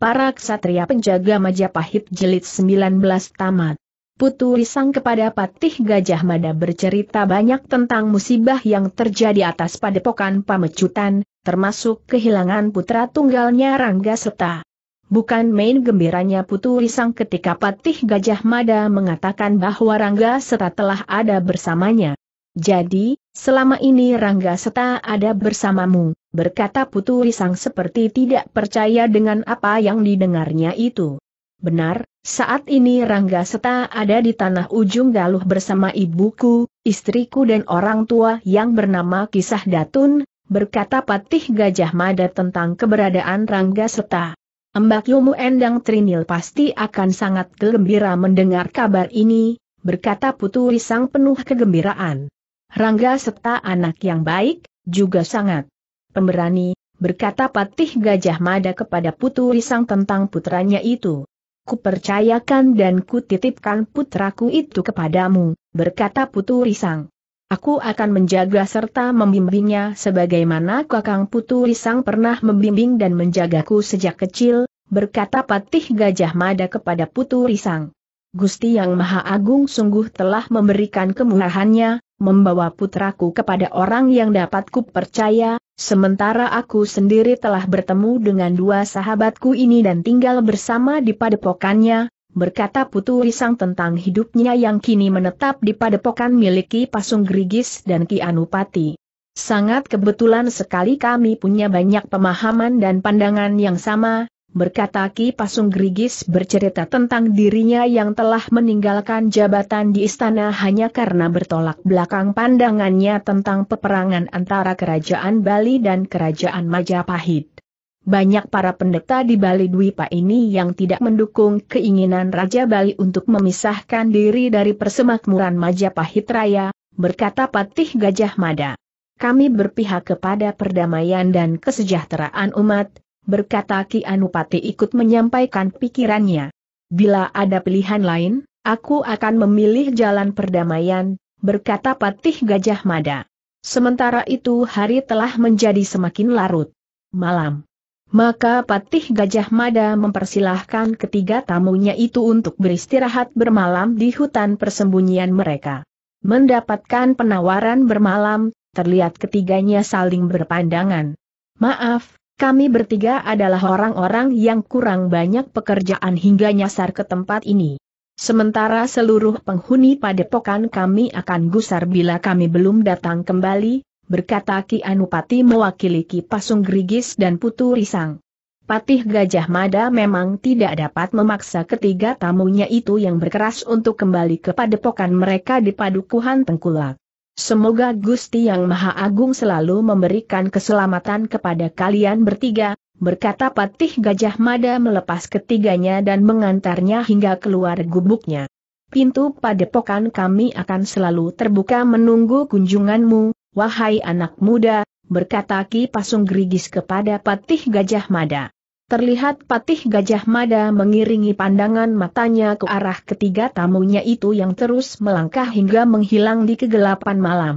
Para ksatria penjaga Majapahit jelit 19 tamat. Putu Risang kepada Patih Gajah Mada bercerita banyak tentang musibah yang terjadi atas padepokan Pamecutan, termasuk kehilangan putra tunggalnya Rangga Serta. Bukan main gembiranya Putu Risang ketika Patih Gajah Mada mengatakan bahwa Rangga Seta telah ada bersamanya. Jadi, selama ini Rangga Serta ada bersamamu berkata Putu Risang seperti tidak percaya dengan apa yang didengarnya itu. Benar, saat ini Rangga Seta ada di tanah ujung galuh bersama ibuku, istriku dan orang tua yang bernama Kisah Datun, berkata Patih Gajah Mada tentang keberadaan Rangga Seta. Mbak Yomu Endang Trinil pasti akan sangat gembira mendengar kabar ini, berkata Putu Risang penuh kegembiraan. Rangga Seta anak yang baik, juga sangat Pemberani, berkata Patih Gajah Mada kepada Putu Risang tentang putranya itu. Kupercayakan dan kutitipkan putraku itu kepadamu, berkata Putu Risang. Aku akan menjaga serta membimbingnya sebagaimana Kakang Putu Risang pernah membimbing dan menjagaku sejak kecil, berkata Patih Gajah Mada kepada Putu Risang. Gusti Yang Maha Agung sungguh telah memberikan kemurahannya, membawa putraku kepada orang yang dapat kupercaya, percaya, sementara aku sendiri telah bertemu dengan dua sahabatku ini dan tinggal bersama di padepokannya, berkata Putu Risang tentang hidupnya yang kini menetap di padepokan miliki Pasung Grigis dan Ki Anupati. Sangat kebetulan sekali kami punya banyak pemahaman dan pandangan yang sama, berkata Ki Pasung Grigis bercerita tentang dirinya yang telah meninggalkan jabatan di istana hanya karena bertolak belakang pandangannya tentang peperangan antara Kerajaan Bali dan Kerajaan Majapahit. Banyak para pendeta di Bali Dwipa ini yang tidak mendukung keinginan Raja Bali untuk memisahkan diri dari persemakmuran Majapahit Raya, berkata Patih Gajah Mada. Kami berpihak kepada perdamaian dan kesejahteraan umat, berkata Ki Anupati ikut menyampaikan pikirannya. Bila ada pilihan lain, aku akan memilih jalan perdamaian, berkata Patih Gajah Mada. Sementara itu hari telah menjadi semakin larut. Malam. Maka Patih Gajah Mada mempersilahkan ketiga tamunya itu untuk beristirahat bermalam di hutan persembunyian mereka. Mendapatkan penawaran bermalam, terlihat ketiganya saling berpandangan. Maaf, kami bertiga adalah orang-orang yang kurang banyak pekerjaan hingga nyasar ke tempat ini. Sementara seluruh penghuni padepokan kami akan gusar bila kami belum datang kembali, berkata Ki Anupati mewakili Ki Pasung Grigis dan Putu Risang. Patih Gajah Mada memang tidak dapat memaksa ketiga tamunya itu yang berkeras untuk kembali ke padepokan mereka di Padukuhan Tengkulak. Semoga Gusti Yang Maha Agung selalu memberikan keselamatan kepada kalian bertiga, berkata Patih Gajah Mada melepas ketiganya dan mengantarnya hingga keluar gubuknya. Pintu padepokan kami akan selalu terbuka menunggu kunjunganmu, wahai anak muda, berkata Ki Pasung Gerigis kepada Patih Gajah Mada. Terlihat patih Gajah Mada mengiringi pandangan matanya ke arah ketiga tamunya itu yang terus melangkah hingga menghilang di kegelapan malam.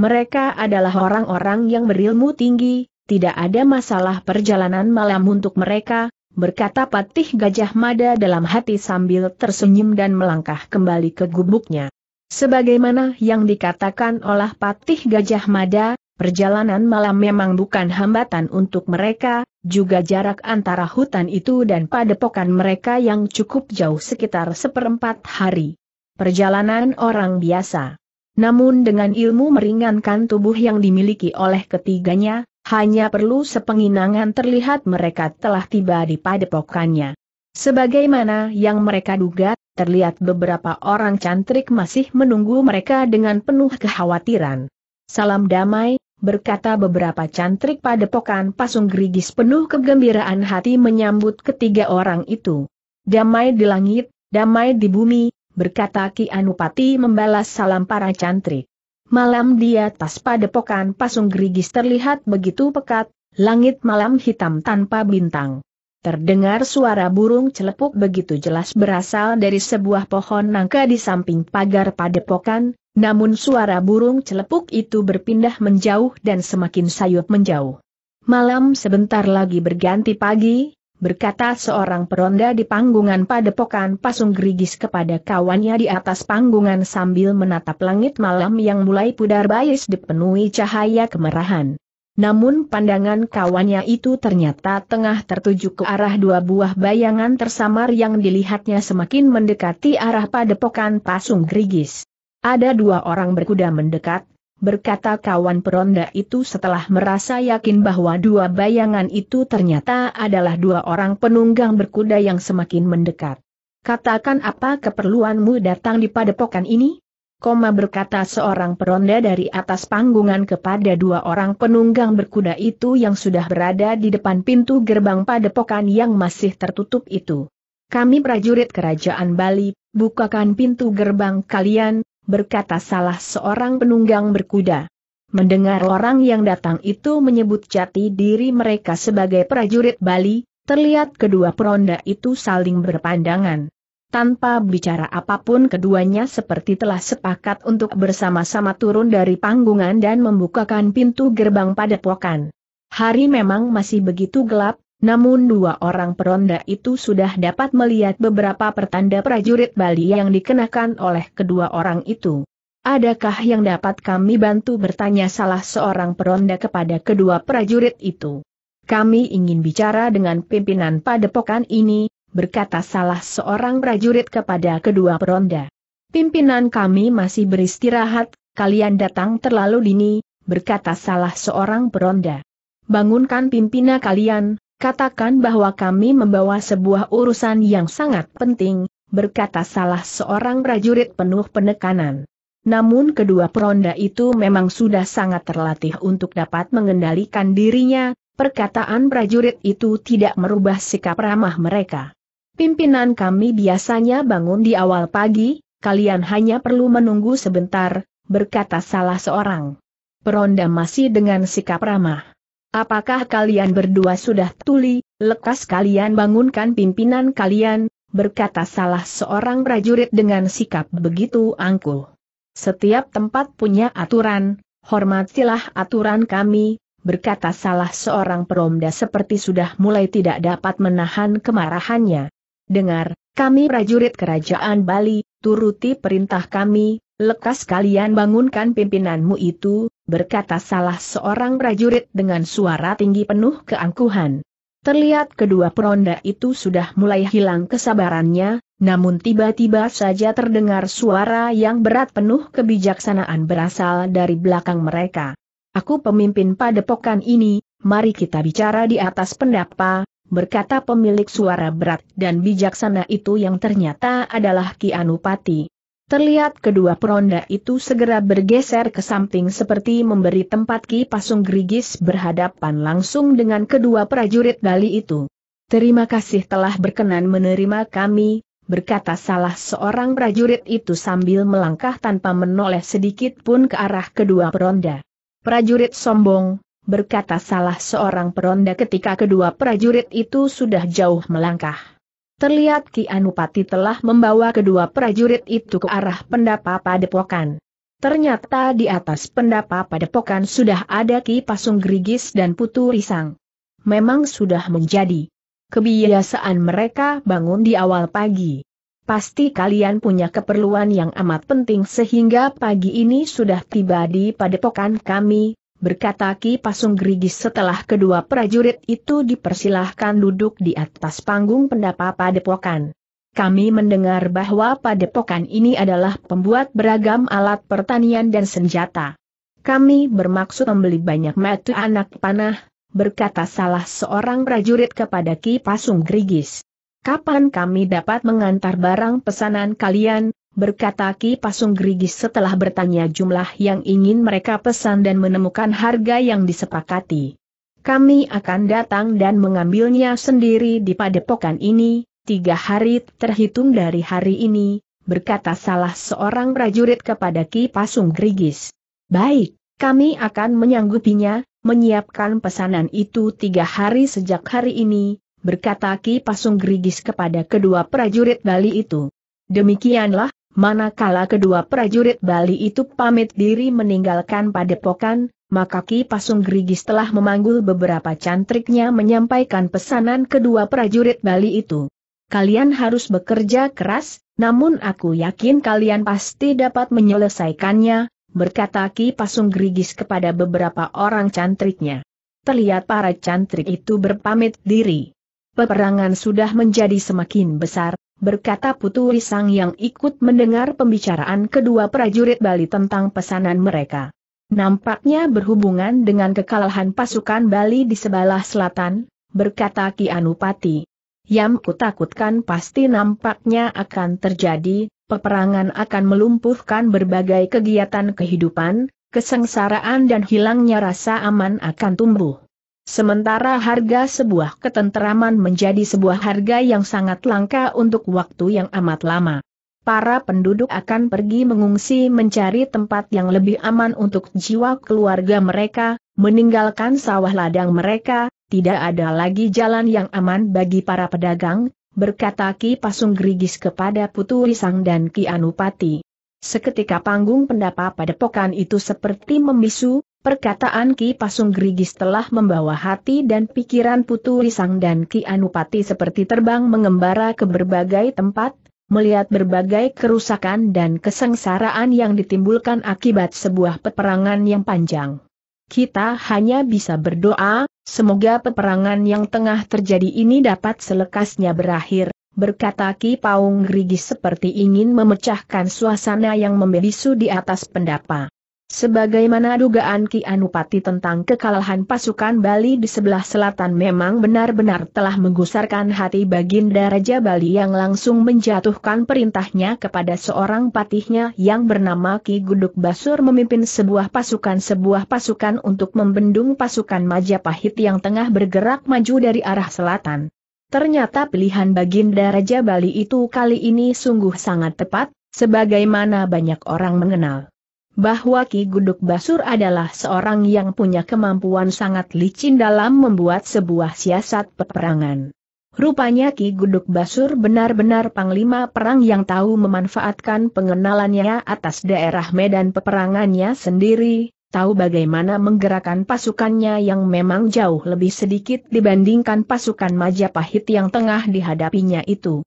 Mereka adalah orang-orang yang berilmu tinggi, tidak ada masalah perjalanan malam untuk mereka, berkata patih Gajah Mada dalam hati sambil tersenyum dan melangkah kembali ke gubuknya. Sebagaimana yang dikatakan oleh patih Gajah Mada, perjalanan malam memang bukan hambatan untuk mereka, juga jarak antara hutan itu dan padepokan mereka yang cukup jauh sekitar seperempat hari. Perjalanan orang biasa. Namun dengan ilmu meringankan tubuh yang dimiliki oleh ketiganya, hanya perlu sepenginangan terlihat mereka telah tiba di padepokannya. Sebagaimana yang mereka duga, terlihat beberapa orang cantrik masih menunggu mereka dengan penuh kekhawatiran. Salam damai, berkata beberapa cantrik padepokan pasung gerigis penuh kegembiraan hati menyambut ketiga orang itu. Damai di langit, damai di bumi, berkata Ki Anupati membalas salam para cantrik. Malam di atas padepokan pasung gerigis terlihat begitu pekat, langit malam hitam tanpa bintang. Terdengar suara burung celepuk begitu jelas berasal dari sebuah pohon nangka di samping pagar padepokan, namun suara burung celepuk itu berpindah menjauh dan semakin sayup menjauh. Malam sebentar lagi berganti pagi, berkata seorang peronda di panggungan padepokan pasung gerigis kepada kawannya di atas panggungan sambil menatap langit malam yang mulai pudar bayis dipenuhi cahaya kemerahan. Namun pandangan kawannya itu ternyata tengah tertuju ke arah dua buah bayangan tersamar yang dilihatnya semakin mendekati arah padepokan pasung gerigis. Ada dua orang berkuda mendekat, berkata kawan peronda itu setelah merasa yakin bahwa dua bayangan itu ternyata adalah dua orang penunggang berkuda yang semakin mendekat. Katakan apa keperluanmu datang di padepokan ini? Koma berkata seorang peronda dari atas panggungan kepada dua orang penunggang berkuda itu yang sudah berada di depan pintu gerbang padepokan yang masih tertutup itu. Kami prajurit kerajaan Bali, bukakan pintu gerbang kalian, berkata salah seorang penunggang berkuda. Mendengar orang yang datang itu menyebut jati diri mereka sebagai prajurit Bali, terlihat kedua peronda itu saling berpandangan. Tanpa bicara apapun keduanya seperti telah sepakat untuk bersama-sama turun dari panggungan dan membukakan pintu gerbang pada pokan. Hari memang masih begitu gelap, namun dua orang peronda itu sudah dapat melihat beberapa pertanda prajurit Bali yang dikenakan oleh kedua orang itu. Adakah yang dapat kami bantu bertanya salah seorang peronda kepada kedua prajurit itu? Kami ingin bicara dengan pimpinan padepokan ini, berkata salah seorang prajurit kepada kedua peronda. Pimpinan kami masih beristirahat, kalian datang terlalu dini, berkata salah seorang peronda. Bangunkan pimpinan kalian, Katakan bahwa kami membawa sebuah urusan yang sangat penting, berkata salah seorang prajurit penuh penekanan. Namun kedua peronda itu memang sudah sangat terlatih untuk dapat mengendalikan dirinya, perkataan prajurit itu tidak merubah sikap ramah mereka. Pimpinan kami biasanya bangun di awal pagi, kalian hanya perlu menunggu sebentar, berkata salah seorang. Peronda masih dengan sikap ramah. Apakah kalian berdua sudah tuli, lekas kalian bangunkan pimpinan kalian, berkata salah seorang prajurit dengan sikap begitu angkuh. Setiap tempat punya aturan, hormatilah aturan kami, berkata salah seorang peromda seperti sudah mulai tidak dapat menahan kemarahannya. Dengar, kami prajurit kerajaan Bali, turuti perintah kami, Lekas kalian bangunkan pimpinanmu itu, berkata salah seorang prajurit dengan suara tinggi penuh keangkuhan. Terlihat kedua peronda itu sudah mulai hilang kesabarannya, namun tiba-tiba saja terdengar suara yang berat penuh kebijaksanaan berasal dari belakang mereka. Aku pemimpin padepokan ini, mari kita bicara di atas pendapa, berkata pemilik suara berat dan bijaksana itu yang ternyata adalah Anupati. Terlihat kedua peronda itu segera bergeser ke samping seperti memberi tempat Ki Pasung Grigis berhadapan langsung dengan kedua prajurit Bali itu. Terima kasih telah berkenan menerima kami, berkata salah seorang prajurit itu sambil melangkah tanpa menoleh sedikit pun ke arah kedua peronda. Prajurit sombong, berkata salah seorang peronda ketika kedua prajurit itu sudah jauh melangkah terlihat Ki Anupati telah membawa kedua prajurit itu ke arah pendapa padepokan. Ternyata di atas pendapa padepokan sudah ada Ki Pasung Gerigis dan Putu Risang. Memang sudah menjadi kebiasaan mereka bangun di awal pagi. Pasti kalian punya keperluan yang amat penting sehingga pagi ini sudah tiba di padepokan kami, berkata Ki Pasung Gerigis setelah kedua prajurit itu dipersilahkan duduk di atas panggung pendapa padepokan. Kami mendengar bahwa padepokan ini adalah pembuat beragam alat pertanian dan senjata. Kami bermaksud membeli banyak metu anak panah, berkata salah seorang prajurit kepada Ki Pasung Gerigis. Kapan kami dapat mengantar barang pesanan kalian, berkata Ki Pasung Gerigis setelah bertanya jumlah yang ingin mereka pesan dan menemukan harga yang disepakati. Kami akan datang dan mengambilnya sendiri di padepokan ini, tiga hari terhitung dari hari ini, berkata salah seorang prajurit kepada Ki Pasung Gerigis. Baik, kami akan menyanggupinya, menyiapkan pesanan itu tiga hari sejak hari ini, berkata Ki Pasung Gerigis kepada kedua prajurit Bali itu. Demikianlah, Manakala kedua prajurit Bali itu pamit diri meninggalkan padepokan, maka Ki Pasung setelah telah memanggul beberapa cantriknya menyampaikan pesanan kedua prajurit Bali itu. Kalian harus bekerja keras, namun aku yakin kalian pasti dapat menyelesaikannya, berkata Ki Pasung Grigis kepada beberapa orang cantriknya. Terlihat para cantrik itu berpamit diri. Peperangan sudah menjadi semakin besar, berkata Putu Risang yang ikut mendengar pembicaraan kedua prajurit Bali tentang pesanan mereka. Nampaknya berhubungan dengan kekalahan pasukan Bali di sebelah selatan, berkata Ki Anupati. Yang kutakutkan pasti nampaknya akan terjadi, peperangan akan melumpuhkan berbagai kegiatan kehidupan, kesengsaraan dan hilangnya rasa aman akan tumbuh. Sementara harga sebuah ketenteraman menjadi sebuah harga yang sangat langka untuk waktu yang amat lama. Para penduduk akan pergi mengungsi mencari tempat yang lebih aman untuk jiwa keluarga mereka, meninggalkan sawah ladang mereka, tidak ada lagi jalan yang aman bagi para pedagang, berkata Ki Pasung Gerigis kepada Putu Risang dan Ki Anupati. Seketika panggung pendapa pokan itu seperti membisu, Perkataan Ki Pasung Gerigis telah membawa hati dan pikiran Putu Risang dan Ki Anupati seperti terbang mengembara ke berbagai tempat, melihat berbagai kerusakan dan kesengsaraan yang ditimbulkan akibat sebuah peperangan yang panjang. Kita hanya bisa berdoa, semoga peperangan yang tengah terjadi ini dapat selekasnya berakhir, berkata Ki Paung Gerigis seperti ingin memecahkan suasana yang membisu di atas pendapa. Sebagaimana dugaan Ki Anupati tentang kekalahan pasukan Bali di sebelah selatan memang benar-benar telah menggusarkan hati Baginda Raja Bali yang langsung menjatuhkan perintahnya kepada seorang patihnya yang bernama Ki Guduk Basur memimpin sebuah pasukan sebuah pasukan untuk membendung pasukan Majapahit yang tengah bergerak maju dari arah selatan. Ternyata pilihan Baginda Raja Bali itu kali ini sungguh sangat tepat, sebagaimana banyak orang mengenal bahwa Ki Guduk Basur adalah seorang yang punya kemampuan sangat licin dalam membuat sebuah siasat peperangan. Rupanya Ki Guduk Basur benar-benar panglima perang yang tahu memanfaatkan pengenalannya atas daerah medan peperangannya sendiri, tahu bagaimana menggerakkan pasukannya yang memang jauh lebih sedikit dibandingkan pasukan Majapahit yang tengah dihadapinya itu.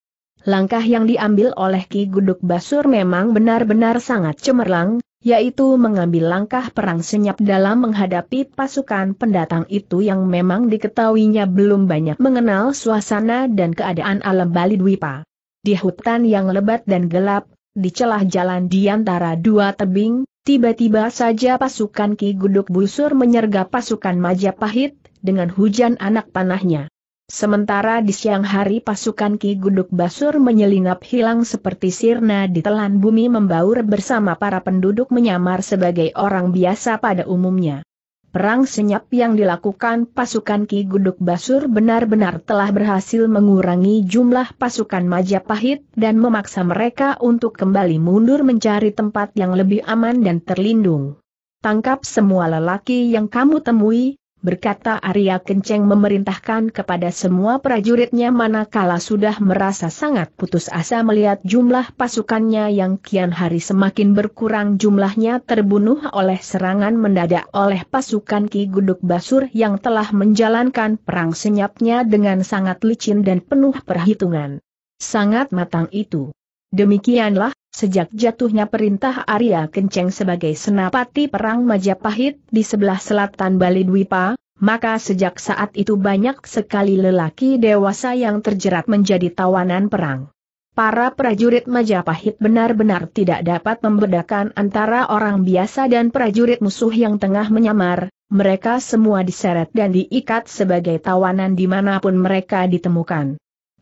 Langkah yang diambil oleh Ki Guduk Basur memang benar-benar sangat cemerlang, yaitu mengambil langkah perang senyap dalam menghadapi pasukan pendatang itu yang memang diketahuinya belum banyak mengenal suasana dan keadaan alam Bali Dwipa. Di hutan yang lebat dan gelap, di celah jalan di antara dua tebing, tiba-tiba saja pasukan Ki Guduk Busur menyergap pasukan Majapahit, dengan hujan anak panahnya. Sementara di siang hari pasukan Ki Guduk Basur menyelinap hilang seperti sirna di telan bumi membaur bersama para penduduk menyamar sebagai orang biasa pada umumnya. Perang senyap yang dilakukan pasukan Ki Guduk Basur benar-benar telah berhasil mengurangi jumlah pasukan Majapahit dan memaksa mereka untuk kembali mundur mencari tempat yang lebih aman dan terlindung. Tangkap semua lelaki yang kamu temui, berkata Arya Kenceng memerintahkan kepada semua prajuritnya manakala sudah merasa sangat putus asa melihat jumlah pasukannya yang kian hari semakin berkurang jumlahnya terbunuh oleh serangan mendadak oleh pasukan Ki Guduk Basur yang telah menjalankan perang senyapnya dengan sangat licin dan penuh perhitungan. Sangat matang itu. Demikianlah Sejak jatuhnya perintah Arya Kenceng sebagai senapati perang Majapahit di sebelah selatan Bali Dwipa, maka sejak saat itu banyak sekali lelaki dewasa yang terjerat menjadi tawanan perang. Para prajurit Majapahit benar-benar tidak dapat membedakan antara orang biasa dan prajurit musuh yang tengah menyamar, mereka semua diseret dan diikat sebagai tawanan dimanapun mereka ditemukan.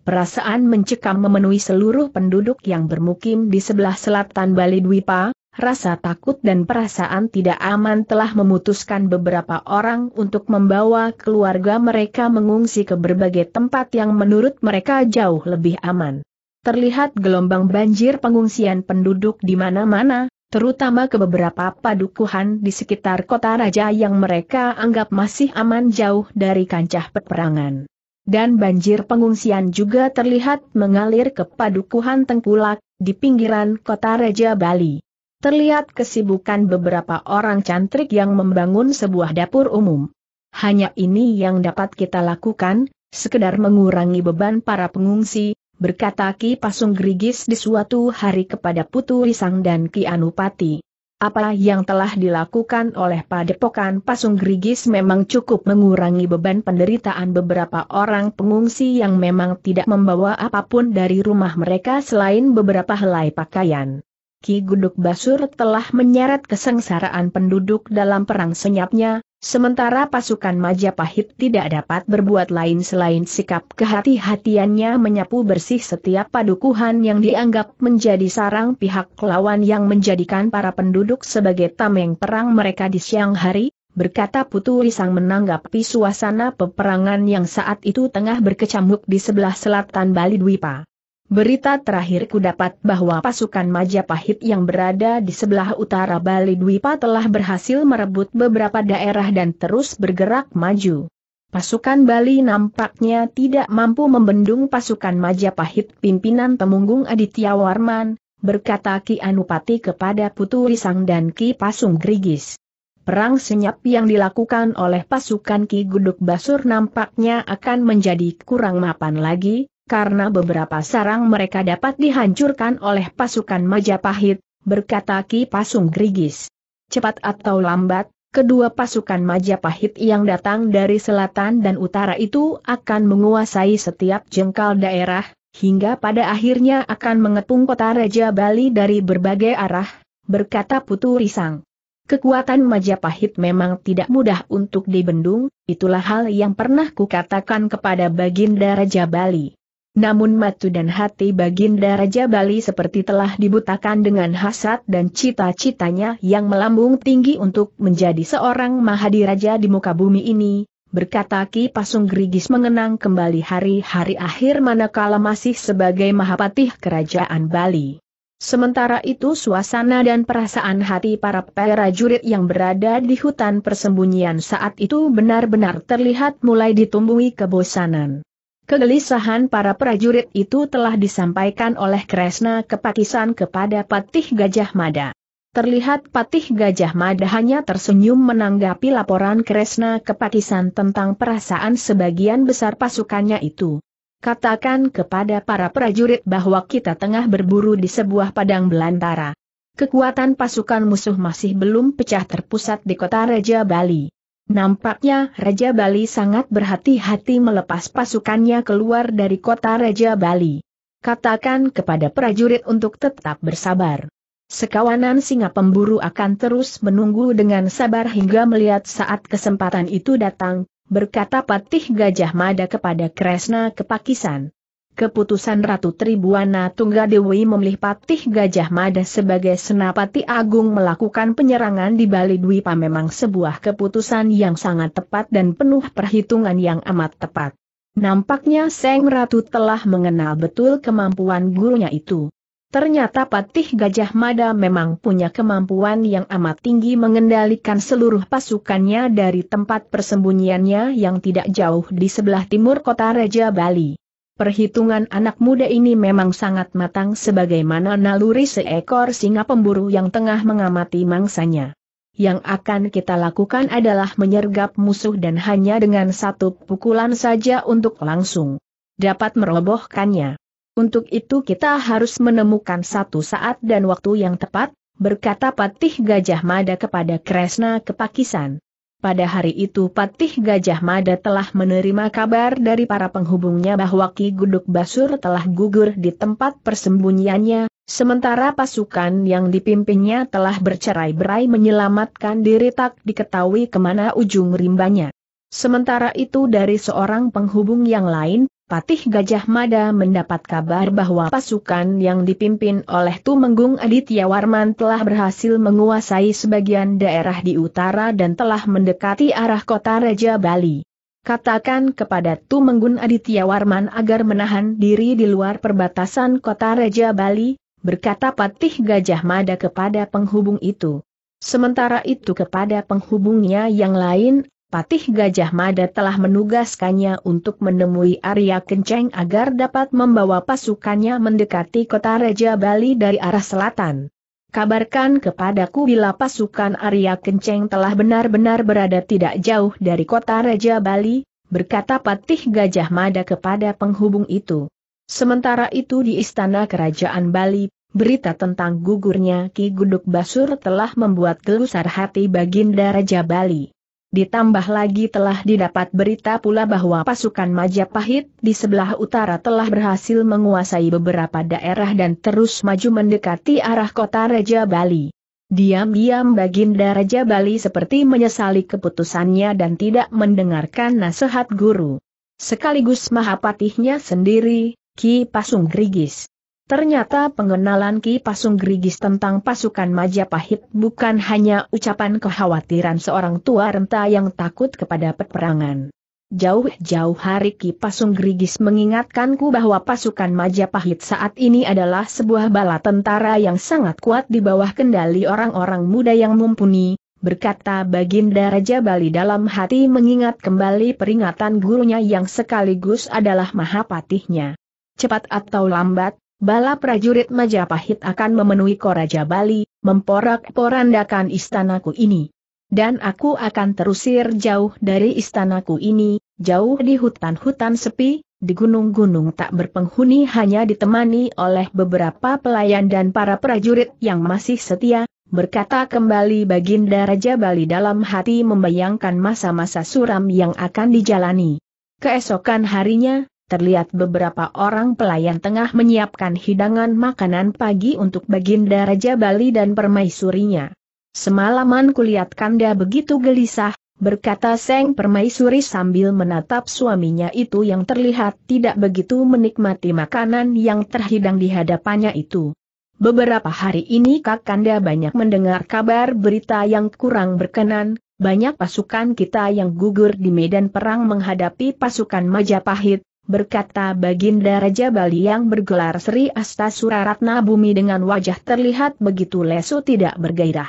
Perasaan mencekam memenuhi seluruh penduduk yang bermukim di sebelah selatan Bali Dwipa, rasa takut dan perasaan tidak aman telah memutuskan beberapa orang untuk membawa keluarga mereka mengungsi ke berbagai tempat yang menurut mereka jauh lebih aman. Terlihat gelombang banjir pengungsian penduduk di mana-mana, terutama ke beberapa padukuhan di sekitar kota raja yang mereka anggap masih aman jauh dari kancah peperangan. Dan banjir pengungsian juga terlihat mengalir ke padukuhan Tengkulak, di pinggiran kota Raja Bali. Terlihat kesibukan beberapa orang cantrik yang membangun sebuah dapur umum. Hanya ini yang dapat kita lakukan, sekedar mengurangi beban para pengungsi, berkata Ki Pasung Grigis di suatu hari kepada Putu Risang dan Ki Anupati. Apa yang telah dilakukan oleh Padepokan Pasung Grigis memang cukup mengurangi beban penderitaan beberapa orang pengungsi yang memang tidak membawa apapun dari rumah mereka selain beberapa helai pakaian. Ki Guduk Basur telah menyeret kesengsaraan penduduk dalam perang senyapnya, Sementara pasukan Majapahit tidak dapat berbuat lain selain sikap kehati-hatiannya menyapu bersih setiap padukuhan yang dianggap menjadi sarang pihak lawan yang menjadikan para penduduk sebagai tameng perang mereka di siang hari, berkata Putu Risang menanggapi suasana peperangan yang saat itu tengah berkecamuk di sebelah selatan Bali Dwipa. Berita terakhir ku dapat bahwa pasukan Majapahit yang berada di sebelah utara Bali Dwipa telah berhasil merebut beberapa daerah dan terus bergerak maju. Pasukan Bali nampaknya tidak mampu membendung pasukan Majapahit pimpinan Temunggung Aditya Warman, berkata Ki Anupati kepada Putu Risang dan Ki Pasung Grigis. Perang senyap yang dilakukan oleh pasukan Ki Guduk Basur nampaknya akan menjadi kurang mapan lagi, karena beberapa sarang mereka dapat dihancurkan oleh pasukan Majapahit, berkata Ki Pasung Grigis. Cepat atau lambat, kedua pasukan Majapahit yang datang dari selatan dan utara itu akan menguasai setiap jengkal daerah, hingga pada akhirnya akan mengepung kota Raja Bali dari berbagai arah, berkata Putu Risang. Kekuatan Majapahit memang tidak mudah untuk dibendung, itulah hal yang pernah kukatakan kepada Baginda Raja Bali. Namun matu dan hati Baginda Raja Bali seperti telah dibutakan dengan hasad dan cita-citanya yang melambung tinggi untuk menjadi seorang Mahadiraja di muka bumi ini, berkata Ki Pasung Gerigis mengenang kembali hari-hari akhir manakala masih sebagai Mahapatih Kerajaan Bali. Sementara itu suasana dan perasaan hati para prajurit yang berada di hutan persembunyian saat itu benar-benar terlihat mulai ditumbuhi kebosanan. Kegelisahan para prajurit itu telah disampaikan oleh Kresna kepakisan kepada Patih Gajah Mada. Terlihat Patih Gajah Mada hanya tersenyum menanggapi laporan Kresna kepakisan tentang perasaan sebagian besar pasukannya itu. Katakan kepada para prajurit bahwa kita tengah berburu di sebuah padang belantara. Kekuatan pasukan musuh masih belum pecah terpusat di kota Raja Bali. Nampaknya Raja Bali sangat berhati-hati melepas pasukannya keluar dari kota Raja Bali. Katakan kepada prajurit untuk tetap bersabar. Sekawanan singa pemburu akan terus menunggu dengan sabar hingga melihat saat kesempatan itu datang, berkata Patih Gajah Mada kepada Kresna Kepakisan. Keputusan Ratu Tribuana Tunggadewi memilih Patih Gajah Mada sebagai senapati agung melakukan penyerangan di Bali Dwipa memang sebuah keputusan yang sangat tepat dan penuh perhitungan yang amat tepat. Nampaknya Seng Ratu telah mengenal betul kemampuan gurunya itu. Ternyata Patih Gajah Mada memang punya kemampuan yang amat tinggi mengendalikan seluruh pasukannya dari tempat persembunyiannya yang tidak jauh di sebelah timur kota Raja Bali. Perhitungan anak muda ini memang sangat matang sebagaimana naluri seekor singa pemburu yang tengah mengamati mangsanya. Yang akan kita lakukan adalah menyergap musuh dan hanya dengan satu pukulan saja untuk langsung dapat merobohkannya. Untuk itu kita harus menemukan satu saat dan waktu yang tepat, berkata Patih Gajah Mada kepada Kresna Kepakisan. Pada hari itu Patih Gajah Mada telah menerima kabar dari para penghubungnya bahwa Ki Guduk Basur telah gugur di tempat persembunyiannya, sementara pasukan yang dipimpinnya telah bercerai-berai menyelamatkan diri tak diketahui kemana ujung rimbanya. Sementara itu dari seorang penghubung yang lain, Patih Gajah Mada mendapat kabar bahwa pasukan yang dipimpin oleh Tumenggung Aditya Warman telah berhasil menguasai sebagian daerah di utara dan telah mendekati arah kota Raja Bali. Katakan kepada Tumenggung Aditya Warman agar menahan diri di luar perbatasan kota Raja Bali, berkata Patih Gajah Mada kepada penghubung itu. Sementara itu kepada penghubungnya yang lain Patih Gajah Mada telah menugaskannya untuk menemui Arya Kenceng agar dapat membawa pasukannya mendekati kota Raja Bali dari arah selatan. Kabarkan kepadaku bila pasukan Arya Kenceng telah benar-benar berada tidak jauh dari kota Raja Bali, berkata Patih Gajah Mada kepada penghubung itu. Sementara itu di istana kerajaan Bali, berita tentang gugurnya Ki Guduk Basur telah membuat gelusar hati Baginda Raja Bali. Ditambah lagi telah didapat berita pula bahwa pasukan Majapahit di sebelah utara telah berhasil menguasai beberapa daerah dan terus maju mendekati arah kota Raja Bali. Diam-diam Baginda Raja Bali seperti menyesali keputusannya dan tidak mendengarkan nasihat guru. Sekaligus Mahapatihnya sendiri, Ki Pasung Grigis. Ternyata pengenalan Ki Pasung Gerigis tentang pasukan Majapahit bukan hanya ucapan kekhawatiran seorang tua renta yang takut kepada peperangan. Jauh-jauh hari Ki Pasung Gerigis mengingatkanku bahwa pasukan Majapahit saat ini adalah sebuah bala tentara yang sangat kuat di bawah kendali orang-orang muda yang mumpuni, berkata Baginda Raja Bali dalam hati mengingat kembali peringatan gurunya yang sekaligus adalah mahapatihnya. Cepat atau lambat, bala prajurit Majapahit akan memenuhi Koraja Bali, memporak-porandakan istanaku ini. Dan aku akan terusir jauh dari istanaku ini, jauh di hutan-hutan sepi, di gunung-gunung tak berpenghuni hanya ditemani oleh beberapa pelayan dan para prajurit yang masih setia, berkata kembali Baginda Raja Bali dalam hati membayangkan masa-masa suram yang akan dijalani. Keesokan harinya, terlihat beberapa orang pelayan tengah menyiapkan hidangan makanan pagi untuk Baginda Raja Bali dan permaisurinya. Semalaman kulihat Kanda begitu gelisah, berkata Seng Permaisuri sambil menatap suaminya itu yang terlihat tidak begitu menikmati makanan yang terhidang di hadapannya itu. Beberapa hari ini Kak Kanda banyak mendengar kabar berita yang kurang berkenan, banyak pasukan kita yang gugur di medan perang menghadapi pasukan Majapahit, berkata Baginda Raja Bali yang bergelar Sri Astasura Ratna Bumi dengan wajah terlihat begitu lesu tidak bergairah.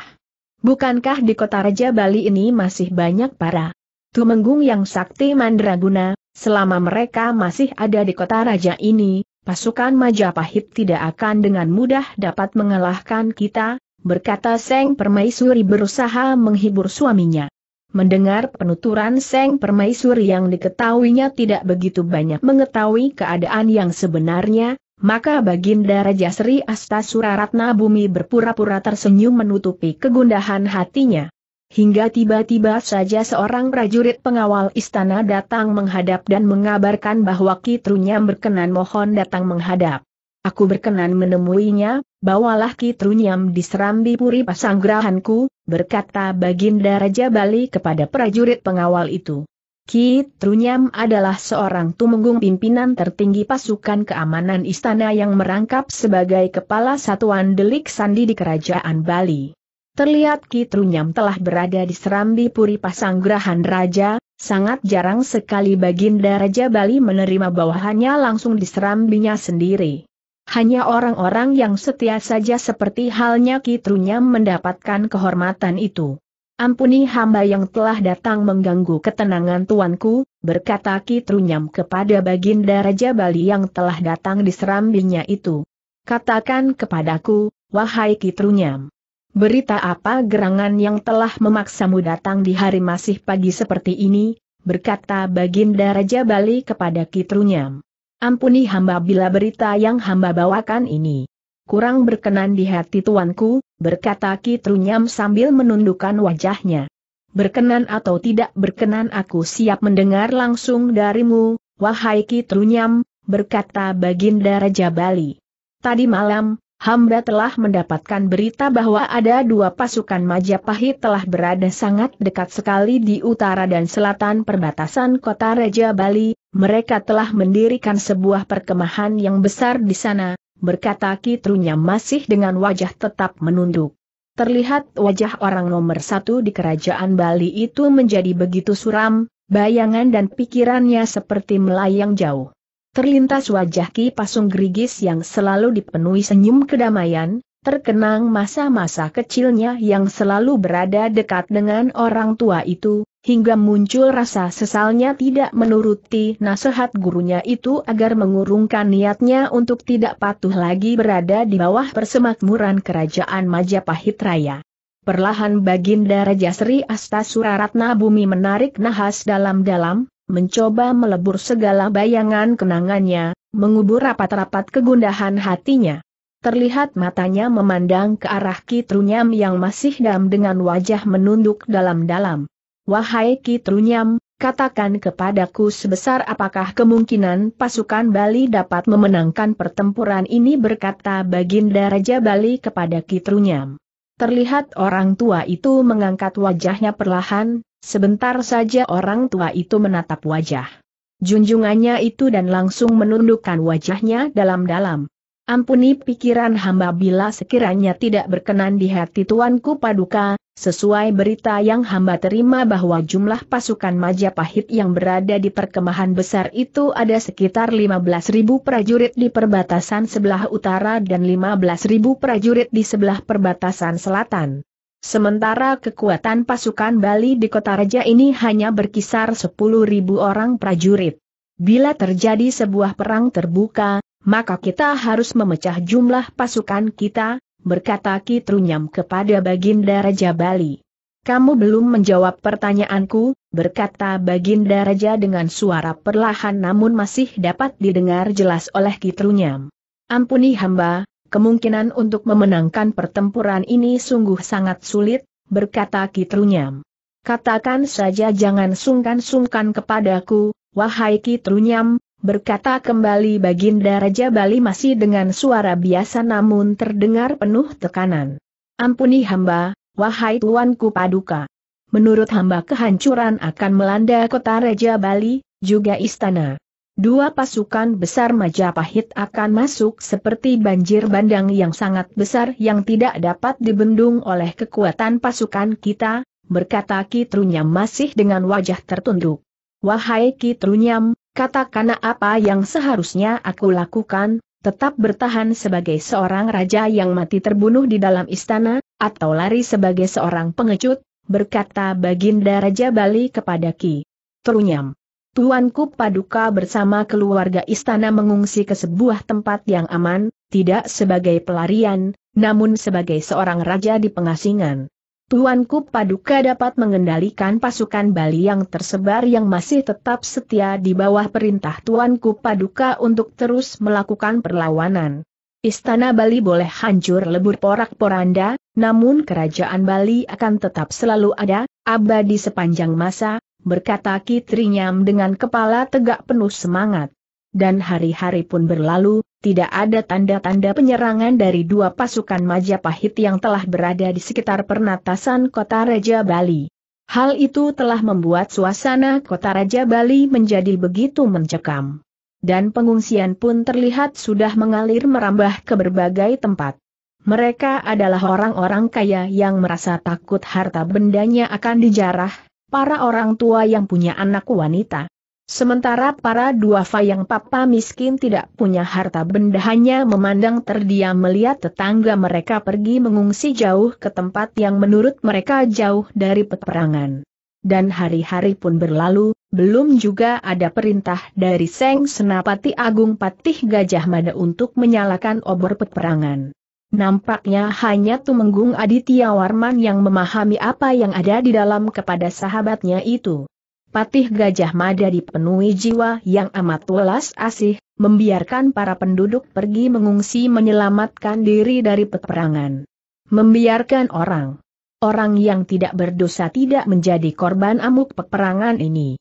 Bukankah di kota Raja Bali ini masih banyak para Tumenggung yang sakti mandraguna, selama mereka masih ada di kota Raja ini, pasukan Majapahit tidak akan dengan mudah dapat mengalahkan kita, berkata Seng Permaisuri berusaha menghibur suaminya. Mendengar penuturan Seng Permaisuri yang diketahuinya tidak begitu banyak mengetahui keadaan yang sebenarnya, maka Baginda Raja Sri Astasura Ratna Bumi berpura-pura tersenyum menutupi kegundahan hatinya. Hingga tiba-tiba saja seorang prajurit pengawal istana datang menghadap dan mengabarkan bahwa kitrunya berkenan mohon datang menghadap. Aku berkenan menemuinya, bawalah Kitrunyam di Serambi Puri pasanggrahanku, berkata Baginda Raja Bali kepada prajurit pengawal itu. Kitrunyam adalah seorang tumenggung pimpinan tertinggi pasukan keamanan istana yang merangkap sebagai kepala satuan delik sandi di kerajaan Bali. Terlihat Kitrunyam telah berada di Serambi Puri Pasanggrahan Raja, sangat jarang sekali Baginda Raja Bali menerima bawahannya langsung di Serambinya sendiri. Hanya orang-orang yang setia saja seperti halnya kitrunya mendapatkan kehormatan itu. Ampuni hamba yang telah datang mengganggu ketenangan tuanku, berkata kitrunyam kepada Baginda Raja Bali yang telah datang di serambinya itu. Katakan kepadaku, wahai kitrunyam. Berita apa gerangan yang telah memaksamu datang di hari masih pagi seperti ini, berkata Baginda Raja Bali kepada kitrunyam. Ampuni hamba bila berita yang hamba bawakan ini. Kurang berkenan di hati tuanku, berkata Ki Trunyam sambil menundukkan wajahnya. Berkenan atau tidak berkenan aku siap mendengar langsung darimu, wahai Ki Trunyam, berkata Baginda Raja Bali. Tadi malam, hamba telah mendapatkan berita bahwa ada dua pasukan Majapahit telah berada sangat dekat sekali di utara dan selatan perbatasan kota Raja Bali, mereka telah mendirikan sebuah perkemahan yang besar di sana, berkata Kitrunya masih dengan wajah tetap menunduk. Terlihat wajah orang nomor satu di kerajaan Bali itu menjadi begitu suram, bayangan dan pikirannya seperti melayang jauh. Terlintas wajah Ki Pasung Grigis yang selalu dipenuhi senyum kedamaian, terkenang masa-masa kecilnya yang selalu berada dekat dengan orang tua itu, hingga muncul rasa sesalnya tidak menuruti nasihat gurunya itu agar mengurungkan niatnya untuk tidak patuh lagi berada di bawah persemakmuran kerajaan Majapahit Raya. Perlahan Baginda Raja Sri Ratna Bumi menarik nahas dalam-dalam, mencoba melebur segala bayangan kenangannya, mengubur rapat-rapat kegundahan hatinya. Terlihat matanya memandang ke arah Kitrunyam yang masih dam dengan wajah menunduk dalam-dalam. Wahai Kitrunyam, katakan kepadaku sebesar apakah kemungkinan pasukan Bali dapat memenangkan pertempuran ini berkata Baginda Raja Bali kepada Kitrunyam. Terlihat orang tua itu mengangkat wajahnya perlahan, sebentar saja orang tua itu menatap wajah junjungannya itu dan langsung menundukkan wajahnya dalam-dalam. Ampuni pikiran hamba bila sekiranya tidak berkenan di hati tuanku paduka, sesuai berita yang hamba terima bahwa jumlah pasukan Majapahit yang berada di perkemahan besar itu ada sekitar 15.000 prajurit di perbatasan sebelah utara dan 15.000 prajurit di sebelah perbatasan selatan. Sementara kekuatan pasukan Bali di kota Raja ini hanya berkisar 10.000 orang prajurit. Bila terjadi sebuah perang terbuka, maka kita harus memecah jumlah pasukan kita, berkata Kitrunyam kepada Baginda Raja Bali. Kamu belum menjawab pertanyaanku, berkata Baginda Raja dengan suara perlahan namun masih dapat didengar jelas oleh Kitrunyam. Ampuni hamba, kemungkinan untuk memenangkan pertempuran ini sungguh sangat sulit, berkata Kitrunyam. Katakan saja jangan sungkan-sungkan kepadaku, wahai Kitrunyam, berkata kembali Baginda Raja Bali masih dengan suara biasa namun terdengar penuh tekanan. Ampuni hamba, wahai tuanku paduka. Menurut hamba kehancuran akan melanda kota Raja Bali, juga istana. Dua pasukan besar Majapahit akan masuk seperti banjir bandang yang sangat besar yang tidak dapat dibendung oleh kekuatan pasukan kita, berkata Kitrunyam masih dengan wajah tertunduk. Wahai Kitrunyam, Katakan apa yang seharusnya aku lakukan, tetap bertahan sebagai seorang raja yang mati terbunuh di dalam istana, atau lari sebagai seorang pengecut, berkata Baginda Raja Bali kepada Ki. Terunyam. Tuanku Paduka bersama keluarga istana mengungsi ke sebuah tempat yang aman, tidak sebagai pelarian, namun sebagai seorang raja di pengasingan. Tuanku Paduka dapat mengendalikan pasukan Bali yang tersebar yang masih tetap setia di bawah perintah Tuanku Paduka untuk terus melakukan perlawanan. Istana Bali boleh hancur lebur porak-poranda, namun kerajaan Bali akan tetap selalu ada, abadi sepanjang masa, berkata Kitrinyam dengan kepala tegak penuh semangat. Dan hari-hari pun berlalu, tidak ada tanda-tanda penyerangan dari dua pasukan Majapahit yang telah berada di sekitar pernatasan kota Raja Bali. Hal itu telah membuat suasana kota Raja Bali menjadi begitu mencekam. Dan pengungsian pun terlihat sudah mengalir merambah ke berbagai tempat. Mereka adalah orang-orang kaya yang merasa takut harta bendanya akan dijarah, para orang tua yang punya anak wanita, Sementara para dua yang papa miskin tidak punya harta benda hanya memandang terdiam melihat tetangga mereka pergi mengungsi jauh ke tempat yang menurut mereka jauh dari peperangan. Dan hari-hari pun berlalu, belum juga ada perintah dari Seng Senapati Agung Patih Gajah Mada untuk menyalakan obor peperangan. Nampaknya hanya Tumenggung Aditya Warman yang memahami apa yang ada di dalam kepada sahabatnya itu. Patih Gajah Mada dipenuhi jiwa yang amat welas asih, membiarkan para penduduk pergi mengungsi menyelamatkan diri dari peperangan. Membiarkan orang. Orang yang tidak berdosa tidak menjadi korban amuk peperangan ini.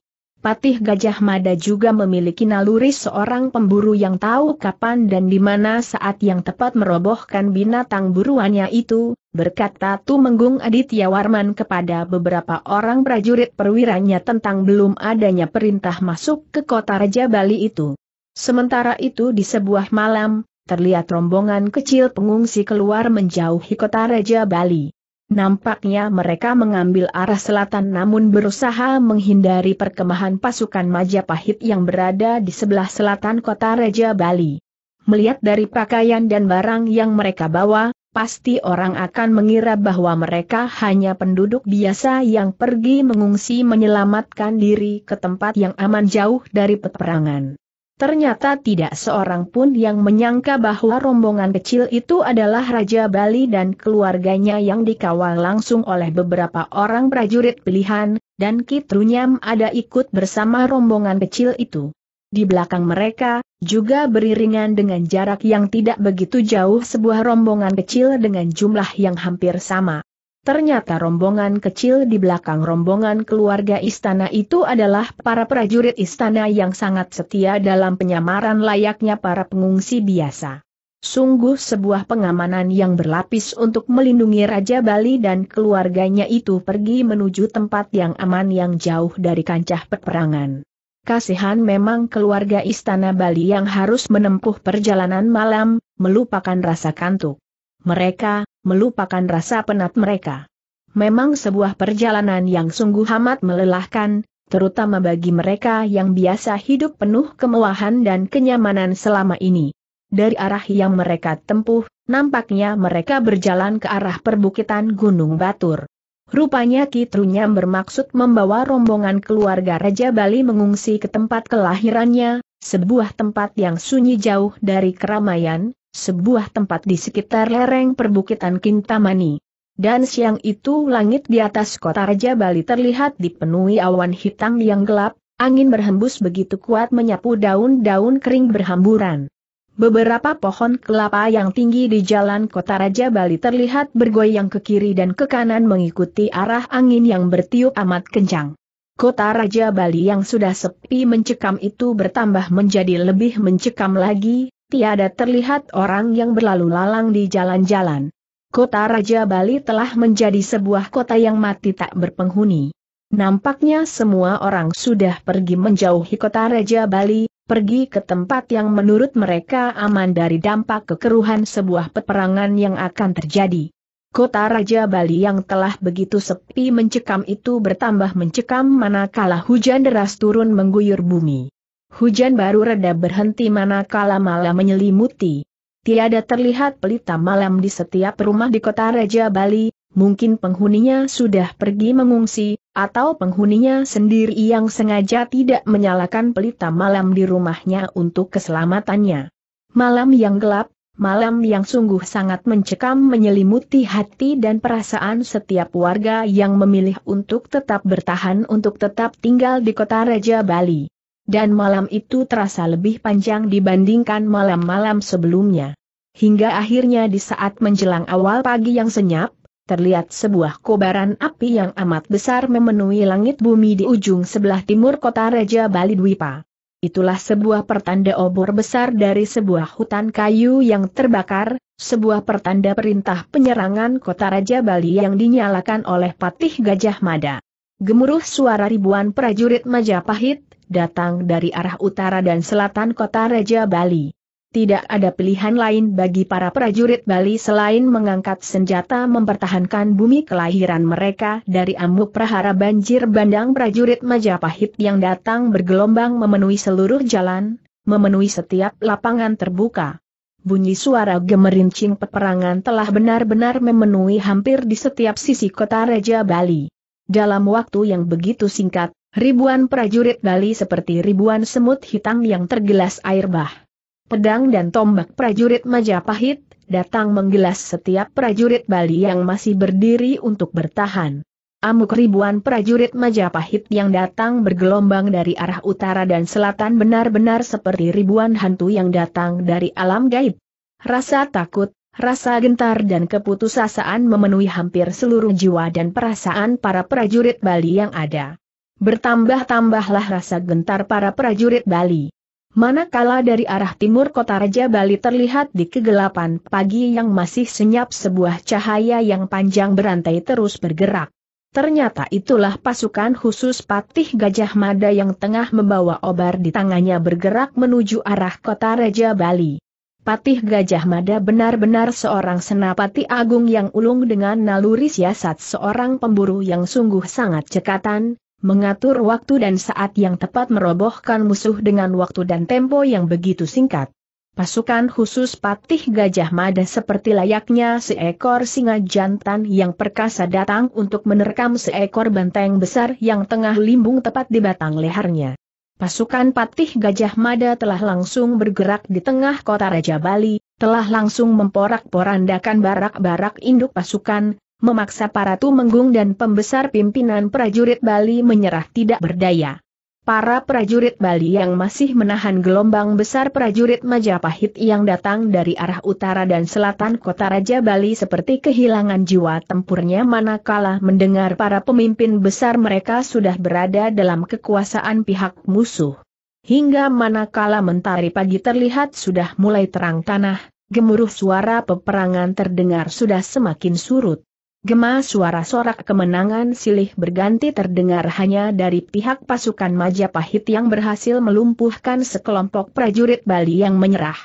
Patih Gajah Mada juga memiliki naluri seorang pemburu yang tahu kapan dan di mana saat yang tepat merobohkan binatang buruannya itu, berkata Tumenggung Aditya Warman kepada beberapa orang prajurit perwiranya tentang belum adanya perintah masuk ke kota Raja Bali itu. Sementara itu di sebuah malam, terlihat rombongan kecil pengungsi keluar menjauhi kota Raja Bali. Nampaknya mereka mengambil arah selatan namun berusaha menghindari perkemahan pasukan Majapahit yang berada di sebelah selatan kota Raja Bali. Melihat dari pakaian dan barang yang mereka bawa, pasti orang akan mengira bahwa mereka hanya penduduk biasa yang pergi mengungsi menyelamatkan diri ke tempat yang aman jauh dari peperangan. Ternyata tidak seorang pun yang menyangka bahwa rombongan kecil itu adalah Raja Bali dan keluarganya yang dikawal langsung oleh beberapa orang prajurit pilihan, dan Kitrunyam ada ikut bersama rombongan kecil itu. Di belakang mereka, juga beriringan dengan jarak yang tidak begitu jauh sebuah rombongan kecil dengan jumlah yang hampir sama. Ternyata rombongan kecil di belakang rombongan keluarga istana itu adalah para prajurit istana yang sangat setia dalam penyamaran layaknya para pengungsi biasa. Sungguh sebuah pengamanan yang berlapis untuk melindungi Raja Bali dan keluarganya itu pergi menuju tempat yang aman yang jauh dari kancah peperangan. Kasihan memang keluarga istana Bali yang harus menempuh perjalanan malam, melupakan rasa kantuk. Mereka, melupakan rasa penat mereka. Memang sebuah perjalanan yang sungguh amat melelahkan, terutama bagi mereka yang biasa hidup penuh kemewahan dan kenyamanan selama ini. Dari arah yang mereka tempuh, nampaknya mereka berjalan ke arah perbukitan Gunung Batur. Rupanya Kitrunya bermaksud membawa rombongan keluarga Raja Bali mengungsi ke tempat kelahirannya, sebuah tempat yang sunyi jauh dari keramaian, sebuah tempat di sekitar lereng perbukitan Kintamani. Dan siang itu langit di atas kota Raja Bali terlihat dipenuhi awan hitam yang gelap, angin berhembus begitu kuat menyapu daun-daun kering berhamburan. Beberapa pohon kelapa yang tinggi di jalan kota Raja Bali terlihat bergoyang ke kiri dan ke kanan mengikuti arah angin yang bertiup amat kencang. Kota Raja Bali yang sudah sepi mencekam itu bertambah menjadi lebih mencekam lagi, tiada terlihat orang yang berlalu lalang di jalan-jalan. Kota Raja Bali telah menjadi sebuah kota yang mati tak berpenghuni. Nampaknya semua orang sudah pergi menjauhi kota Raja Bali, pergi ke tempat yang menurut mereka aman dari dampak kekeruhan sebuah peperangan yang akan terjadi. Kota Raja Bali yang telah begitu sepi mencekam itu bertambah mencekam manakala hujan deras turun mengguyur bumi. Hujan baru reda berhenti manakala malam menyelimuti. Tiada terlihat pelita malam di setiap rumah di kota Raja Bali, mungkin penghuninya sudah pergi mengungsi, atau penghuninya sendiri yang sengaja tidak menyalakan pelita malam di rumahnya untuk keselamatannya. Malam yang gelap, malam yang sungguh sangat mencekam menyelimuti hati dan perasaan setiap warga yang memilih untuk tetap bertahan untuk tetap tinggal di kota Raja Bali. Dan malam itu terasa lebih panjang dibandingkan malam-malam sebelumnya. Hingga akhirnya di saat menjelang awal pagi yang senyap, terlihat sebuah kobaran api yang amat besar memenuhi langit bumi di ujung sebelah timur kota Raja Bali Dwipa. Itulah sebuah pertanda obor besar dari sebuah hutan kayu yang terbakar, sebuah pertanda perintah penyerangan kota Raja Bali yang dinyalakan oleh Patih Gajah Mada. Gemuruh suara ribuan prajurit Majapahit, datang dari arah utara dan selatan kota Raja Bali. Tidak ada pilihan lain bagi para prajurit Bali selain mengangkat senjata mempertahankan bumi kelahiran mereka dari amuk prahara banjir bandang prajurit Majapahit yang datang bergelombang memenuhi seluruh jalan, memenuhi setiap lapangan terbuka. Bunyi suara gemerincing peperangan telah benar-benar memenuhi hampir di setiap sisi kota Raja Bali. Dalam waktu yang begitu singkat, Ribuan prajurit Bali seperti ribuan semut hitam yang tergelas air bah. Pedang dan tombak prajurit Majapahit, datang menggelas setiap prajurit Bali yang masih berdiri untuk bertahan. Amuk ribuan prajurit Majapahit yang datang bergelombang dari arah utara dan selatan benar-benar seperti ribuan hantu yang datang dari alam gaib. Rasa takut, rasa gentar dan keputusasaan memenuhi hampir seluruh jiwa dan perasaan para prajurit Bali yang ada bertambah-tambahlah rasa gentar para prajurit Bali. Manakala dari arah timur kota Raja Bali terlihat di kegelapan pagi yang masih senyap sebuah cahaya yang panjang berantai terus bergerak. Ternyata itulah pasukan khusus Patih Gajah Mada yang tengah membawa obar di tangannya bergerak menuju arah kota Raja Bali. Patih Gajah Mada benar-benar seorang senapati agung yang ulung dengan naluri siasat seorang pemburu yang sungguh sangat cekatan, mengatur waktu dan saat yang tepat merobohkan musuh dengan waktu dan tempo yang begitu singkat. Pasukan khusus Patih Gajah Mada seperti layaknya seekor singa jantan yang perkasa datang untuk menerkam seekor banteng besar yang tengah limbung tepat di batang lehernya. Pasukan Patih Gajah Mada telah langsung bergerak di tengah kota Raja Bali, telah langsung memporak-porandakan barak-barak induk pasukan, memaksa para tumenggung dan pembesar pimpinan prajurit Bali menyerah tidak berdaya. Para prajurit Bali yang masih menahan gelombang besar prajurit Majapahit yang datang dari arah utara dan selatan kota Raja Bali seperti kehilangan jiwa tempurnya manakala mendengar para pemimpin besar mereka sudah berada dalam kekuasaan pihak musuh. Hingga manakala mentari pagi terlihat sudah mulai terang tanah, gemuruh suara peperangan terdengar sudah semakin surut. Gema suara sorak kemenangan silih berganti terdengar hanya dari pihak pasukan Majapahit yang berhasil melumpuhkan sekelompok prajurit Bali yang menyerah.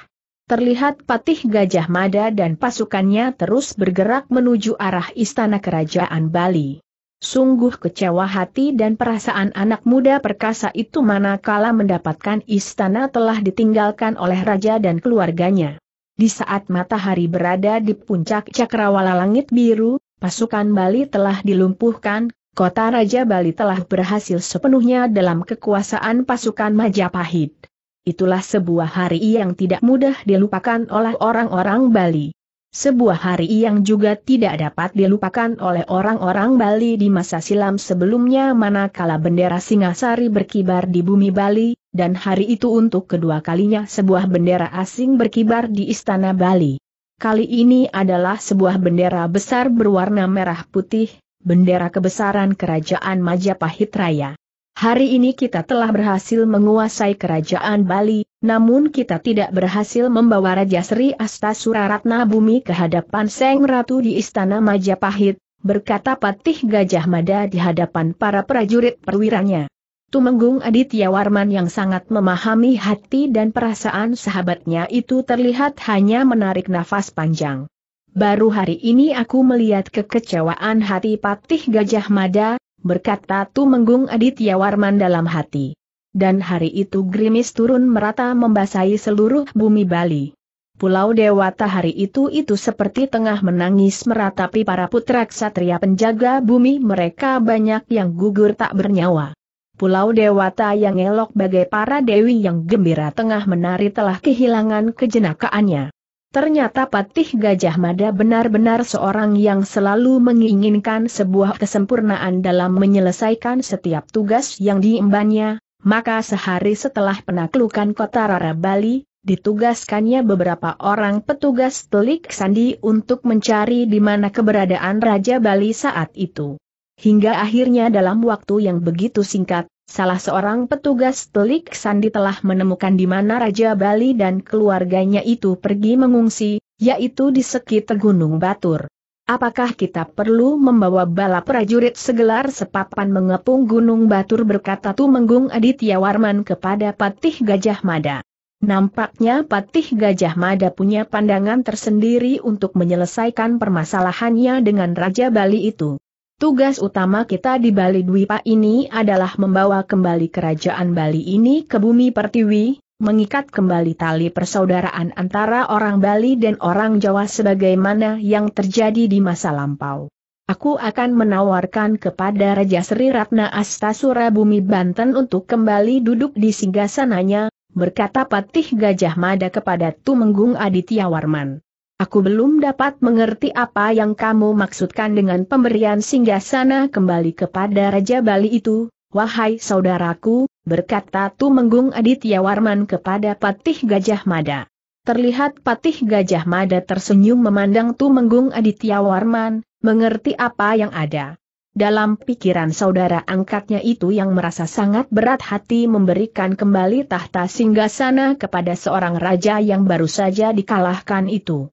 Terlihat Patih Gajah Mada dan pasukannya terus bergerak menuju arah Istana Kerajaan Bali. Sungguh kecewa hati dan perasaan anak muda perkasa itu manakala mendapatkan istana telah ditinggalkan oleh raja dan keluarganya. Di saat matahari berada di puncak cakrawala langit biru, Pasukan Bali telah dilumpuhkan, kota Raja Bali telah berhasil sepenuhnya dalam kekuasaan pasukan Majapahit. Itulah sebuah hari yang tidak mudah dilupakan oleh orang-orang Bali. Sebuah hari yang juga tidak dapat dilupakan oleh orang-orang Bali di masa silam sebelumnya manakala bendera Singasari berkibar di bumi Bali, dan hari itu untuk kedua kalinya sebuah bendera asing berkibar di Istana Bali. Kali ini adalah sebuah bendera besar berwarna merah putih, bendera kebesaran kerajaan Majapahit Raya. Hari ini kita telah berhasil menguasai kerajaan Bali, namun kita tidak berhasil membawa Raja Sri Astasura Ratna Bumi ke hadapan Seng Ratu di Istana Majapahit, berkata Patih Gajah Mada di hadapan para prajurit perwiranya. Tumenggung Aditya Warman yang sangat memahami hati dan perasaan sahabatnya itu terlihat hanya menarik nafas panjang. Baru hari ini aku melihat kekecewaan hati Patih Gajah Mada, berkata Tumenggung Aditya Warman dalam hati. Dan hari itu grimis turun merata membasahi seluruh bumi Bali. Pulau Dewata hari itu itu seperti tengah menangis meratapi para putra ksatria penjaga bumi mereka banyak yang gugur tak bernyawa. Pulau Dewata yang elok bagai para dewi yang gembira tengah menari telah kehilangan kejenakaannya. Ternyata Patih Gajah Mada benar-benar seorang yang selalu menginginkan sebuah kesempurnaan dalam menyelesaikan setiap tugas yang diembannya, maka sehari setelah penaklukan kota Rara Bali, ditugaskannya beberapa orang petugas telik sandi untuk mencari di mana keberadaan Raja Bali saat itu. Hingga akhirnya dalam waktu yang begitu singkat, salah seorang petugas telik Sandi telah menemukan di mana Raja Bali dan keluarganya itu pergi mengungsi, yaitu di sekitar Gunung Batur. Apakah kita perlu membawa bala prajurit segelar sepapan mengepung Gunung Batur berkata Tumenggung Aditya Warman kepada Patih Gajah Mada. Nampaknya Patih Gajah Mada punya pandangan tersendiri untuk menyelesaikan permasalahannya dengan Raja Bali itu. Tugas utama kita di Bali Dwipa ini adalah membawa kembali kerajaan Bali ini ke bumi pertiwi, mengikat kembali tali persaudaraan antara orang Bali dan orang Jawa sebagaimana yang terjadi di masa lampau. Aku akan menawarkan kepada Raja Sri Ratna Astasura Bumi Banten untuk kembali duduk di singgasananya, berkata Patih Gajah Mada kepada Tumenggung Aditya Warman. Aku belum dapat mengerti apa yang kamu maksudkan dengan pemberian singgasana kembali kepada Raja Bali itu, Wahai saudaraku, berkata Tumenggung Aditya Warman kepada Patih Gajah Mada. Terlihat Patih Gajah Mada tersenyum memandang Tumenggung Aditya Warman, mengerti apa yang ada. Dalam pikiran saudara angkatnya itu yang merasa sangat berat hati memberikan kembali tahta singgasana kepada seorang raja yang baru saja dikalahkan itu.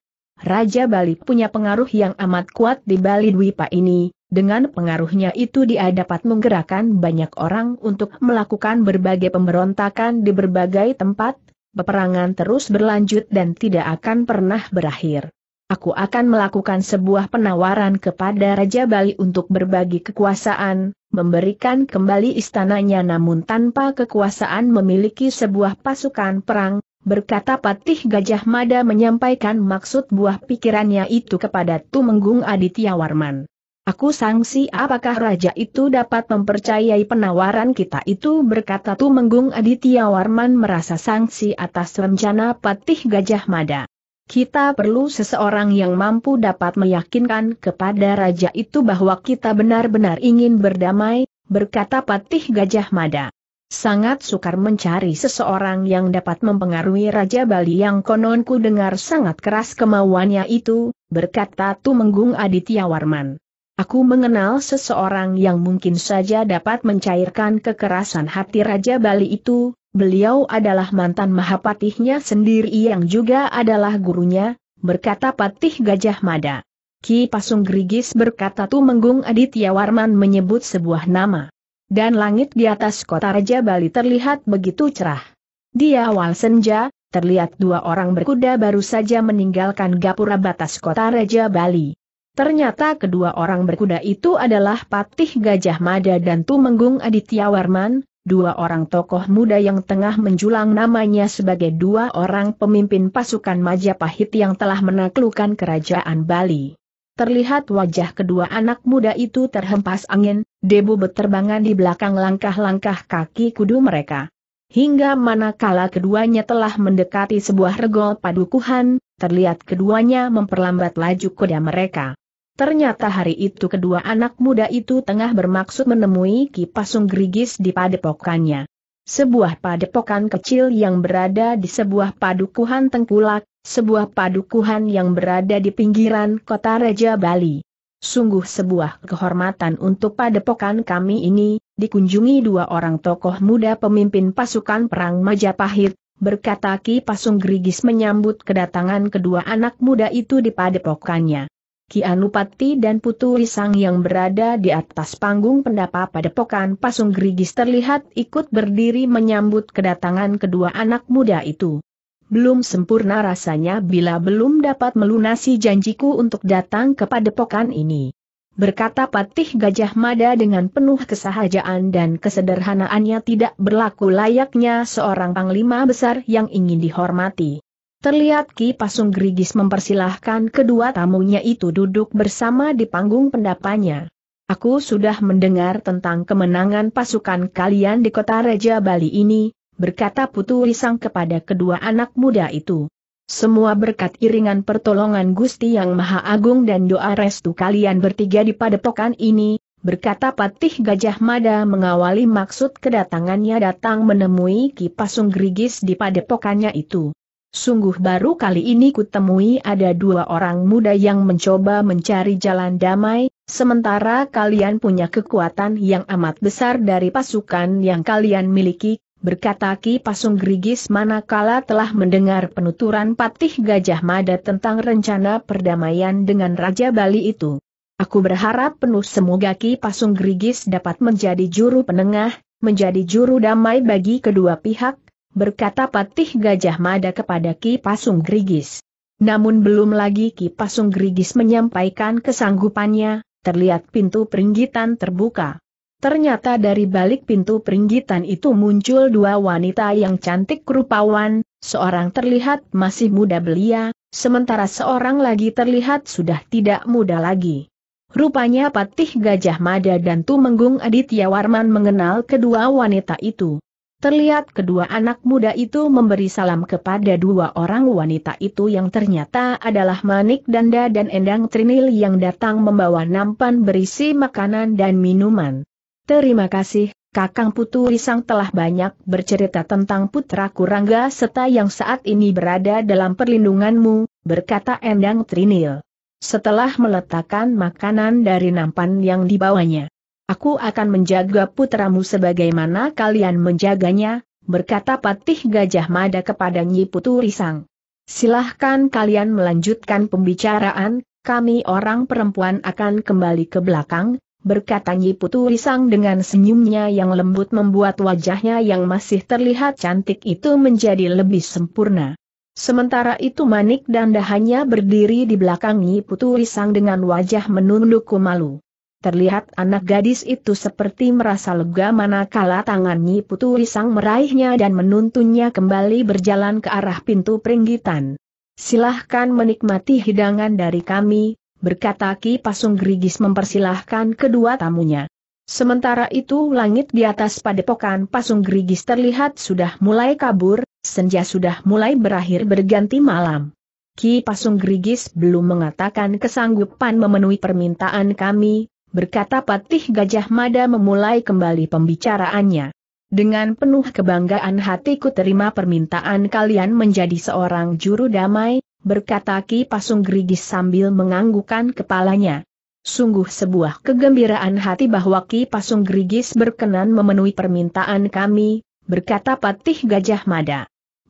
Raja Bali punya pengaruh yang amat kuat di Bali Dwipa ini, dengan pengaruhnya itu dia dapat menggerakkan banyak orang untuk melakukan berbagai pemberontakan di berbagai tempat, peperangan terus berlanjut dan tidak akan pernah berakhir. Aku akan melakukan sebuah penawaran kepada Raja Bali untuk berbagi kekuasaan, memberikan kembali istananya namun tanpa kekuasaan memiliki sebuah pasukan perang, berkata Patih Gajah Mada menyampaikan maksud buah pikirannya itu kepada Tumenggung Aditya Warman. Aku sangsi apakah raja itu dapat mempercayai penawaran kita itu berkata Tumenggung Aditya Warman merasa sangsi atas rencana Patih Gajah Mada. Kita perlu seseorang yang mampu dapat meyakinkan kepada raja itu bahwa kita benar-benar ingin berdamai, berkata Patih Gajah Mada. Sangat sukar mencari seseorang yang dapat mempengaruhi Raja Bali yang konon ku dengar sangat keras kemauannya itu, berkata Tumenggung Aditya Warman. Aku mengenal seseorang yang mungkin saja dapat mencairkan kekerasan hati Raja Bali itu, beliau adalah mantan Mahapatihnya sendiri yang juga adalah gurunya, berkata Patih Gajah Mada. Ki Pasung Grigis berkata Tumenggung Aditya Warman menyebut sebuah nama dan langit di atas kota Raja Bali terlihat begitu cerah. Di awal senja, terlihat dua orang berkuda baru saja meninggalkan gapura batas kota Raja Bali. Ternyata kedua orang berkuda itu adalah Patih Gajah Mada dan Tumenggung Aditya Warman, dua orang tokoh muda yang tengah menjulang namanya sebagai dua orang pemimpin pasukan Majapahit yang telah menaklukkan kerajaan Bali. Terlihat wajah kedua anak muda itu terhempas angin, debu beterbangan di belakang langkah-langkah kaki kudu mereka. Hingga manakala keduanya telah mendekati sebuah regol padukuhan, terlihat keduanya memperlambat laju kuda mereka. Ternyata hari itu kedua anak muda itu tengah bermaksud menemui Kipasung Grigis di padepokannya. Sebuah padepokan kecil yang berada di sebuah padukuhan tengkulak, sebuah padukuhan yang berada di pinggiran kota Raja Bali. Sungguh sebuah kehormatan untuk padepokan kami ini, dikunjungi dua orang tokoh muda pemimpin pasukan perang Majapahit, berkata Ki Pasung Grigis menyambut kedatangan kedua anak muda itu di padepokannya. Ki Anupati dan Putu Risang yang berada di atas panggung pendapa padepokan Pasung Grigis terlihat ikut berdiri menyambut kedatangan kedua anak muda itu. Belum sempurna rasanya bila belum dapat melunasi janjiku untuk datang ke padepokan ini. Berkata Patih Gajah Mada dengan penuh kesahajaan dan kesederhanaannya tidak berlaku layaknya seorang panglima besar yang ingin dihormati. Terlihat Ki Pasung Gerigis mempersilahkan kedua tamunya itu duduk bersama di panggung pendapanya. Aku sudah mendengar tentang kemenangan pasukan kalian di kota Raja Bali ini, berkata Putu Risang kepada kedua anak muda itu. Semua berkat iringan pertolongan Gusti Yang Maha Agung dan doa restu kalian bertiga di padepokan ini, berkata Patih Gajah Mada mengawali maksud kedatangannya datang menemui Ki Pasung di padepokannya itu. Sungguh baru kali ini kutemui ada dua orang muda yang mencoba mencari jalan damai, sementara kalian punya kekuatan yang amat besar dari pasukan yang kalian miliki, berkata Ki Pasung Grigis manakala telah mendengar penuturan Patih Gajah Mada tentang rencana perdamaian dengan Raja Bali itu. Aku berharap penuh semoga Ki Pasung Grigis dapat menjadi juru penengah, menjadi juru damai bagi kedua pihak, berkata Patih Gajah Mada kepada Ki Pasung Grigis. Namun belum lagi Ki Pasung Grigis menyampaikan kesanggupannya, terlihat pintu peringgitan terbuka. Ternyata dari balik pintu peringgitan itu muncul dua wanita yang cantik rupawan, seorang terlihat masih muda belia, sementara seorang lagi terlihat sudah tidak muda lagi. Rupanya Patih Gajah Mada dan Tumenggung Aditya Warman mengenal kedua wanita itu. Terlihat kedua anak muda itu memberi salam kepada dua orang wanita itu yang ternyata adalah Manik Danda dan Endang Trinil yang datang membawa nampan berisi makanan dan minuman. Terima kasih, Kakang Putu Risang telah banyak bercerita tentang putra Kurangga serta yang saat ini berada dalam perlindunganmu, berkata Endang Trinil. Setelah meletakkan makanan dari nampan yang dibawanya. Aku akan menjaga putramu sebagaimana kalian menjaganya, berkata Patih Gajah Mada kepada Nyi Putu Risang. Silahkan kalian melanjutkan pembicaraan, kami orang perempuan akan kembali ke belakang, berkata Nyi Putu Risang dengan senyumnya yang lembut membuat wajahnya yang masih terlihat cantik itu menjadi lebih sempurna. Sementara itu Manik dan dahanya berdiri di belakang Nyi Putu Risang dengan wajah menunduk malu. Terlihat anak gadis itu seperti merasa lega manakala tangan Nyi Putu Risang meraihnya dan menuntunnya kembali berjalan ke arah pintu peringgitan. Silahkan menikmati hidangan dari kami, berkata Ki Pasung Gerigis mempersilahkan kedua tamunya. Sementara itu langit di atas padepokan Pasung Gerigis terlihat sudah mulai kabur, senja sudah mulai berakhir berganti malam. Ki Pasung Gerigis belum mengatakan kesanggupan memenuhi permintaan kami, berkata Patih Gajah Mada memulai kembali pembicaraannya. Dengan penuh kebanggaan hatiku terima permintaan kalian menjadi seorang juru damai, berkata Ki Pasung Gerigis sambil menganggukkan kepalanya. Sungguh sebuah kegembiraan hati bahwa Ki Pasung Gerigis berkenan memenuhi permintaan kami, berkata Patih Gajah Mada.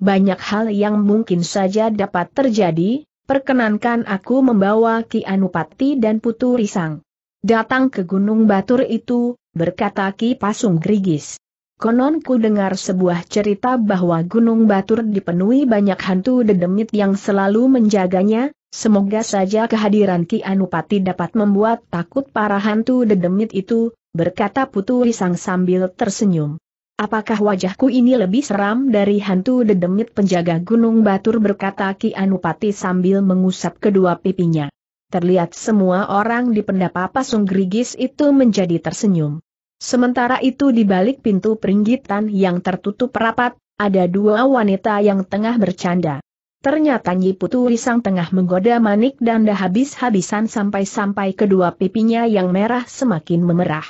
Banyak hal yang mungkin saja dapat terjadi, perkenankan aku membawa Ki Anupati dan Putu Risang. Datang ke Gunung Batur itu, berkata Ki Pasung Gerigis. Konon ku dengar sebuah cerita bahwa Gunung Batur dipenuhi banyak hantu dedemit yang selalu menjaganya, semoga saja kehadiran Ki Anupati dapat membuat takut para hantu dedemit itu, berkata Putu Risang sambil tersenyum. Apakah wajahku ini lebih seram dari hantu dedemit penjaga Gunung Batur berkata Ki Anupati sambil mengusap kedua pipinya. Terlihat semua orang di pendapa pasung gerigis itu menjadi tersenyum. Sementara itu di balik pintu peringgitan yang tertutup rapat, ada dua wanita yang tengah bercanda. Ternyata Nyi Putu Risang tengah menggoda Manik Danda habis-habisan sampai-sampai kedua pipinya yang merah semakin memerah.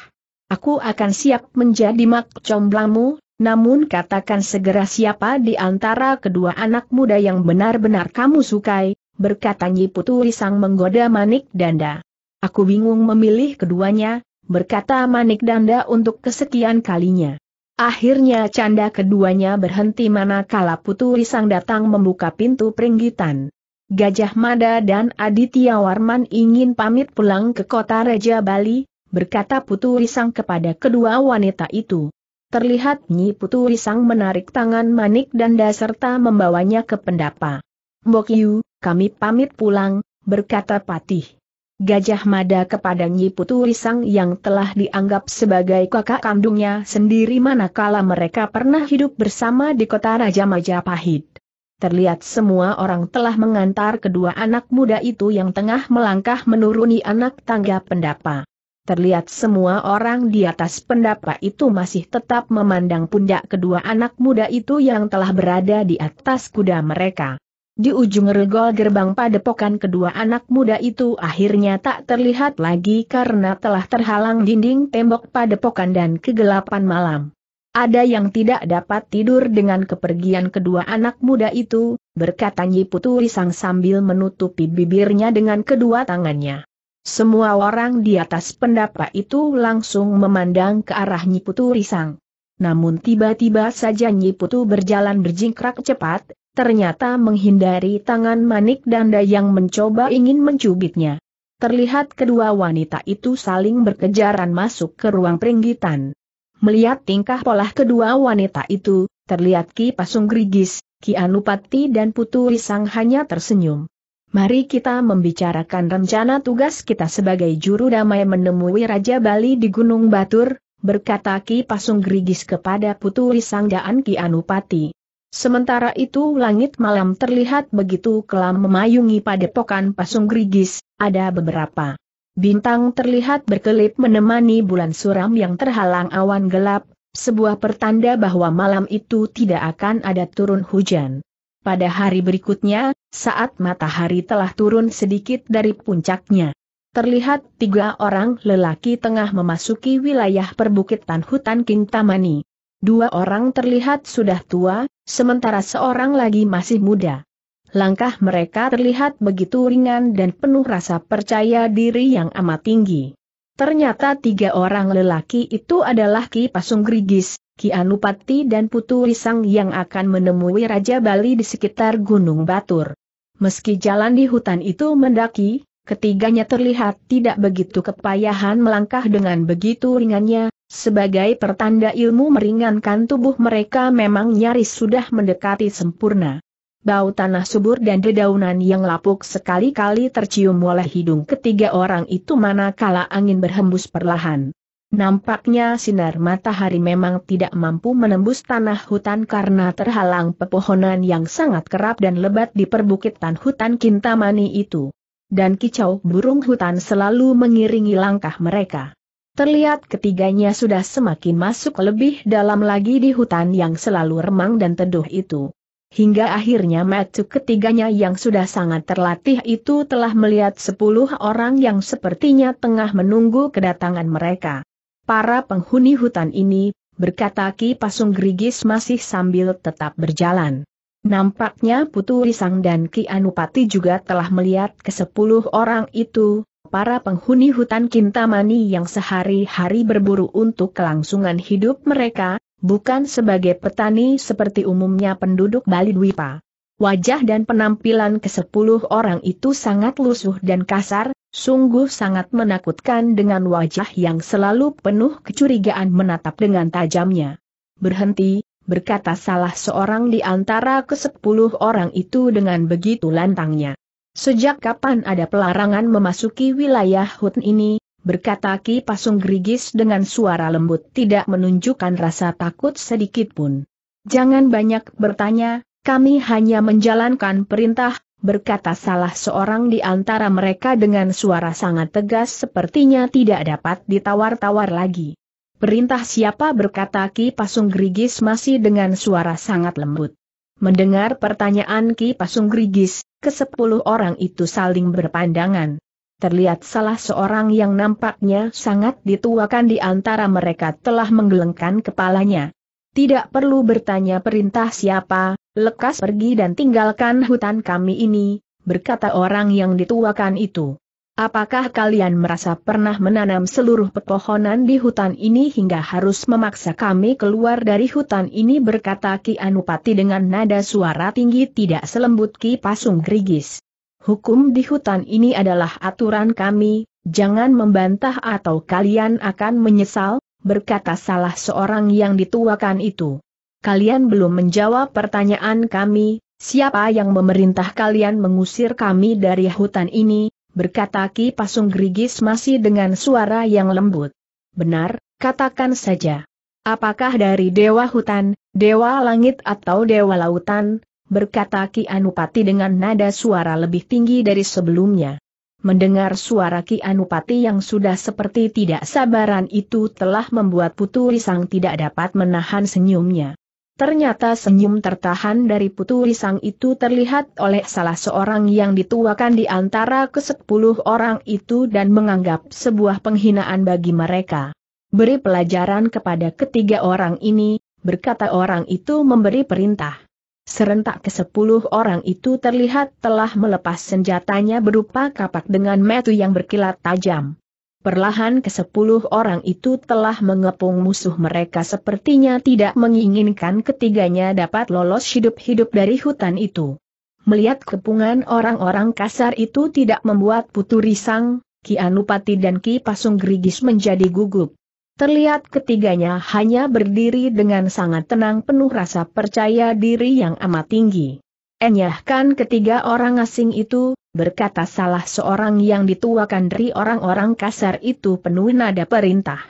Aku akan siap menjadi mak comblamu, namun katakan segera siapa di antara kedua anak muda yang benar-benar kamu sukai, berkata Nyi Putu Risang menggoda Manik Danda. Aku bingung memilih keduanya, berkata Manik Danda untuk kesekian kalinya. Akhirnya canda keduanya berhenti manakala Putu Risang datang membuka pintu peringgitan. Gajah Mada dan Aditya Warman ingin pamit pulang ke kota Raja Bali, berkata Putu Risang kepada kedua wanita itu. Terlihat Nyi Putu Risang menarik tangan Manik Danda serta membawanya ke pendapa. Mbok Yu, kami pamit pulang, berkata Patih. Gajah Mada kepada Nyi Putu Risang yang telah dianggap sebagai kakak kandungnya sendiri manakala mereka pernah hidup bersama di kota Raja Majapahit. Terlihat semua orang telah mengantar kedua anak muda itu yang tengah melangkah menuruni anak tangga pendapa. Terlihat semua orang di atas pendapa itu masih tetap memandang pundak kedua anak muda itu yang telah berada di atas kuda mereka. Di ujung regol gerbang padepokan kedua anak muda itu akhirnya tak terlihat lagi karena telah terhalang dinding tembok padepokan dan kegelapan malam. Ada yang tidak dapat tidur dengan kepergian kedua anak muda itu, berkata Nyi Putu Risang sambil menutupi bibirnya dengan kedua tangannya. Semua orang di atas pendapa itu langsung memandang ke arah Nyi Putu Risang. Namun tiba-tiba saja Nyi Putu berjalan berjingkrak cepat, ternyata menghindari tangan manik danda yang mencoba ingin mencubitnya. Terlihat kedua wanita itu saling berkejaran masuk ke ruang peringgitan. Melihat tingkah polah kedua wanita itu, terlihat Ki Pasung Grigis, Ki Anupati dan Putu Risang hanya tersenyum. Mari kita membicarakan rencana tugas kita sebagai juru damai menemui Raja Bali di Gunung Batur, berkata Ki Pasung Grigis kepada Putu Risang dan Ki Anupati. Sementara itu langit malam terlihat begitu kelam memayungi padepokan Pasung Grigis, ada beberapa. Bintang terlihat berkelip menemani bulan suram yang terhalang awan gelap, sebuah pertanda bahwa malam itu tidak akan ada turun hujan. Pada hari berikutnya, saat matahari telah turun sedikit dari puncaknya, terlihat tiga orang lelaki tengah memasuki wilayah perbukitan hutan kintamani. Dua orang terlihat sudah tua, sementara seorang lagi masih muda. Langkah mereka terlihat begitu ringan dan penuh rasa percaya diri yang amat tinggi. Ternyata tiga orang lelaki itu adalah Ki Pasung Grigis, Ki Anupati dan Putu Risang yang akan menemui Raja Bali di sekitar Gunung Batur. Meski jalan di hutan itu mendaki, ketiganya terlihat tidak begitu kepayahan melangkah dengan begitu ringannya, sebagai pertanda ilmu meringankan tubuh mereka memang nyaris sudah mendekati sempurna. Bau tanah subur dan dedaunan yang lapuk sekali-kali tercium oleh hidung ketiga orang itu manakala angin berhembus perlahan. Nampaknya sinar matahari memang tidak mampu menembus tanah hutan karena terhalang pepohonan yang sangat kerap dan lebat di perbukitan hutan Kintamani itu. Dan kicau burung hutan selalu mengiringi langkah mereka. Terlihat ketiganya sudah semakin masuk lebih dalam lagi di hutan yang selalu remang dan teduh itu. Hingga akhirnya matu ketiganya yang sudah sangat terlatih itu telah melihat sepuluh orang yang sepertinya tengah menunggu kedatangan mereka. Para penghuni hutan ini, berkata Ki Pasung Grigis masih sambil tetap berjalan. Nampaknya Putu Risang dan Ki Anupati juga telah melihat ke sepuluh orang itu, Para penghuni hutan Kintamani yang sehari-hari berburu untuk kelangsungan hidup mereka, bukan sebagai petani seperti umumnya penduduk Bali Dwipa. Wajah dan penampilan kesepuluh orang itu sangat lusuh dan kasar, sungguh sangat menakutkan dengan wajah yang selalu penuh kecurigaan menatap dengan tajamnya. Berhenti, berkata salah seorang di antara kesepuluh orang itu dengan begitu lantangnya. Sejak kapan ada pelarangan memasuki wilayah hutan ini, berkata Ki Pasung Gerigis dengan suara lembut tidak menunjukkan rasa takut sedikit pun. Jangan banyak bertanya, kami hanya menjalankan perintah, berkata salah seorang di antara mereka dengan suara sangat tegas sepertinya tidak dapat ditawar-tawar lagi. Perintah siapa berkata Ki Pasung Gerigis masih dengan suara sangat lembut. Mendengar pertanyaan Ki Pasung Gerigis, Kesepuluh orang itu saling berpandangan. Terlihat salah seorang yang nampaknya sangat dituakan di antara mereka telah menggelengkan kepalanya. Tidak perlu bertanya perintah siapa, lekas pergi dan tinggalkan hutan kami ini, berkata orang yang dituakan itu. Apakah kalian merasa pernah menanam seluruh pepohonan di hutan ini hingga harus memaksa kami keluar dari hutan ini berkata Ki Anupati dengan nada suara tinggi tidak selembut Ki Pasung Grigis. Hukum di hutan ini adalah aturan kami, jangan membantah atau kalian akan menyesal, berkata salah seorang yang dituakan itu. Kalian belum menjawab pertanyaan kami, siapa yang memerintah kalian mengusir kami dari hutan ini, berkata Ki Pasung Grigis masih dengan suara yang lembut. Benar, katakan saja. Apakah dari Dewa Hutan, Dewa Langit atau Dewa Lautan, berkata Ki Anupati dengan nada suara lebih tinggi dari sebelumnya. Mendengar suara Ki Anupati yang sudah seperti tidak sabaran itu telah membuat Putu Risang tidak dapat menahan senyumnya. Ternyata senyum tertahan dari putu risang itu terlihat oleh salah seorang yang dituakan di antara kesepuluh orang itu dan menganggap sebuah penghinaan bagi mereka. Beri pelajaran kepada ketiga orang ini, berkata orang itu memberi perintah. Serentak kesepuluh orang itu terlihat telah melepas senjatanya berupa kapak dengan metu yang berkilat tajam. Perlahan ke sepuluh orang itu telah mengepung musuh mereka sepertinya tidak menginginkan ketiganya dapat lolos hidup-hidup dari hutan itu. Melihat kepungan orang-orang kasar itu tidak membuat Putu Risang, Ki Anupati dan Ki Pasung Gerigis menjadi gugup. Terlihat ketiganya hanya berdiri dengan sangat tenang penuh rasa percaya diri yang amat tinggi. Enyahkan ketiga orang asing itu, berkata salah seorang yang dituakan dari orang-orang kasar itu penuh nada perintah.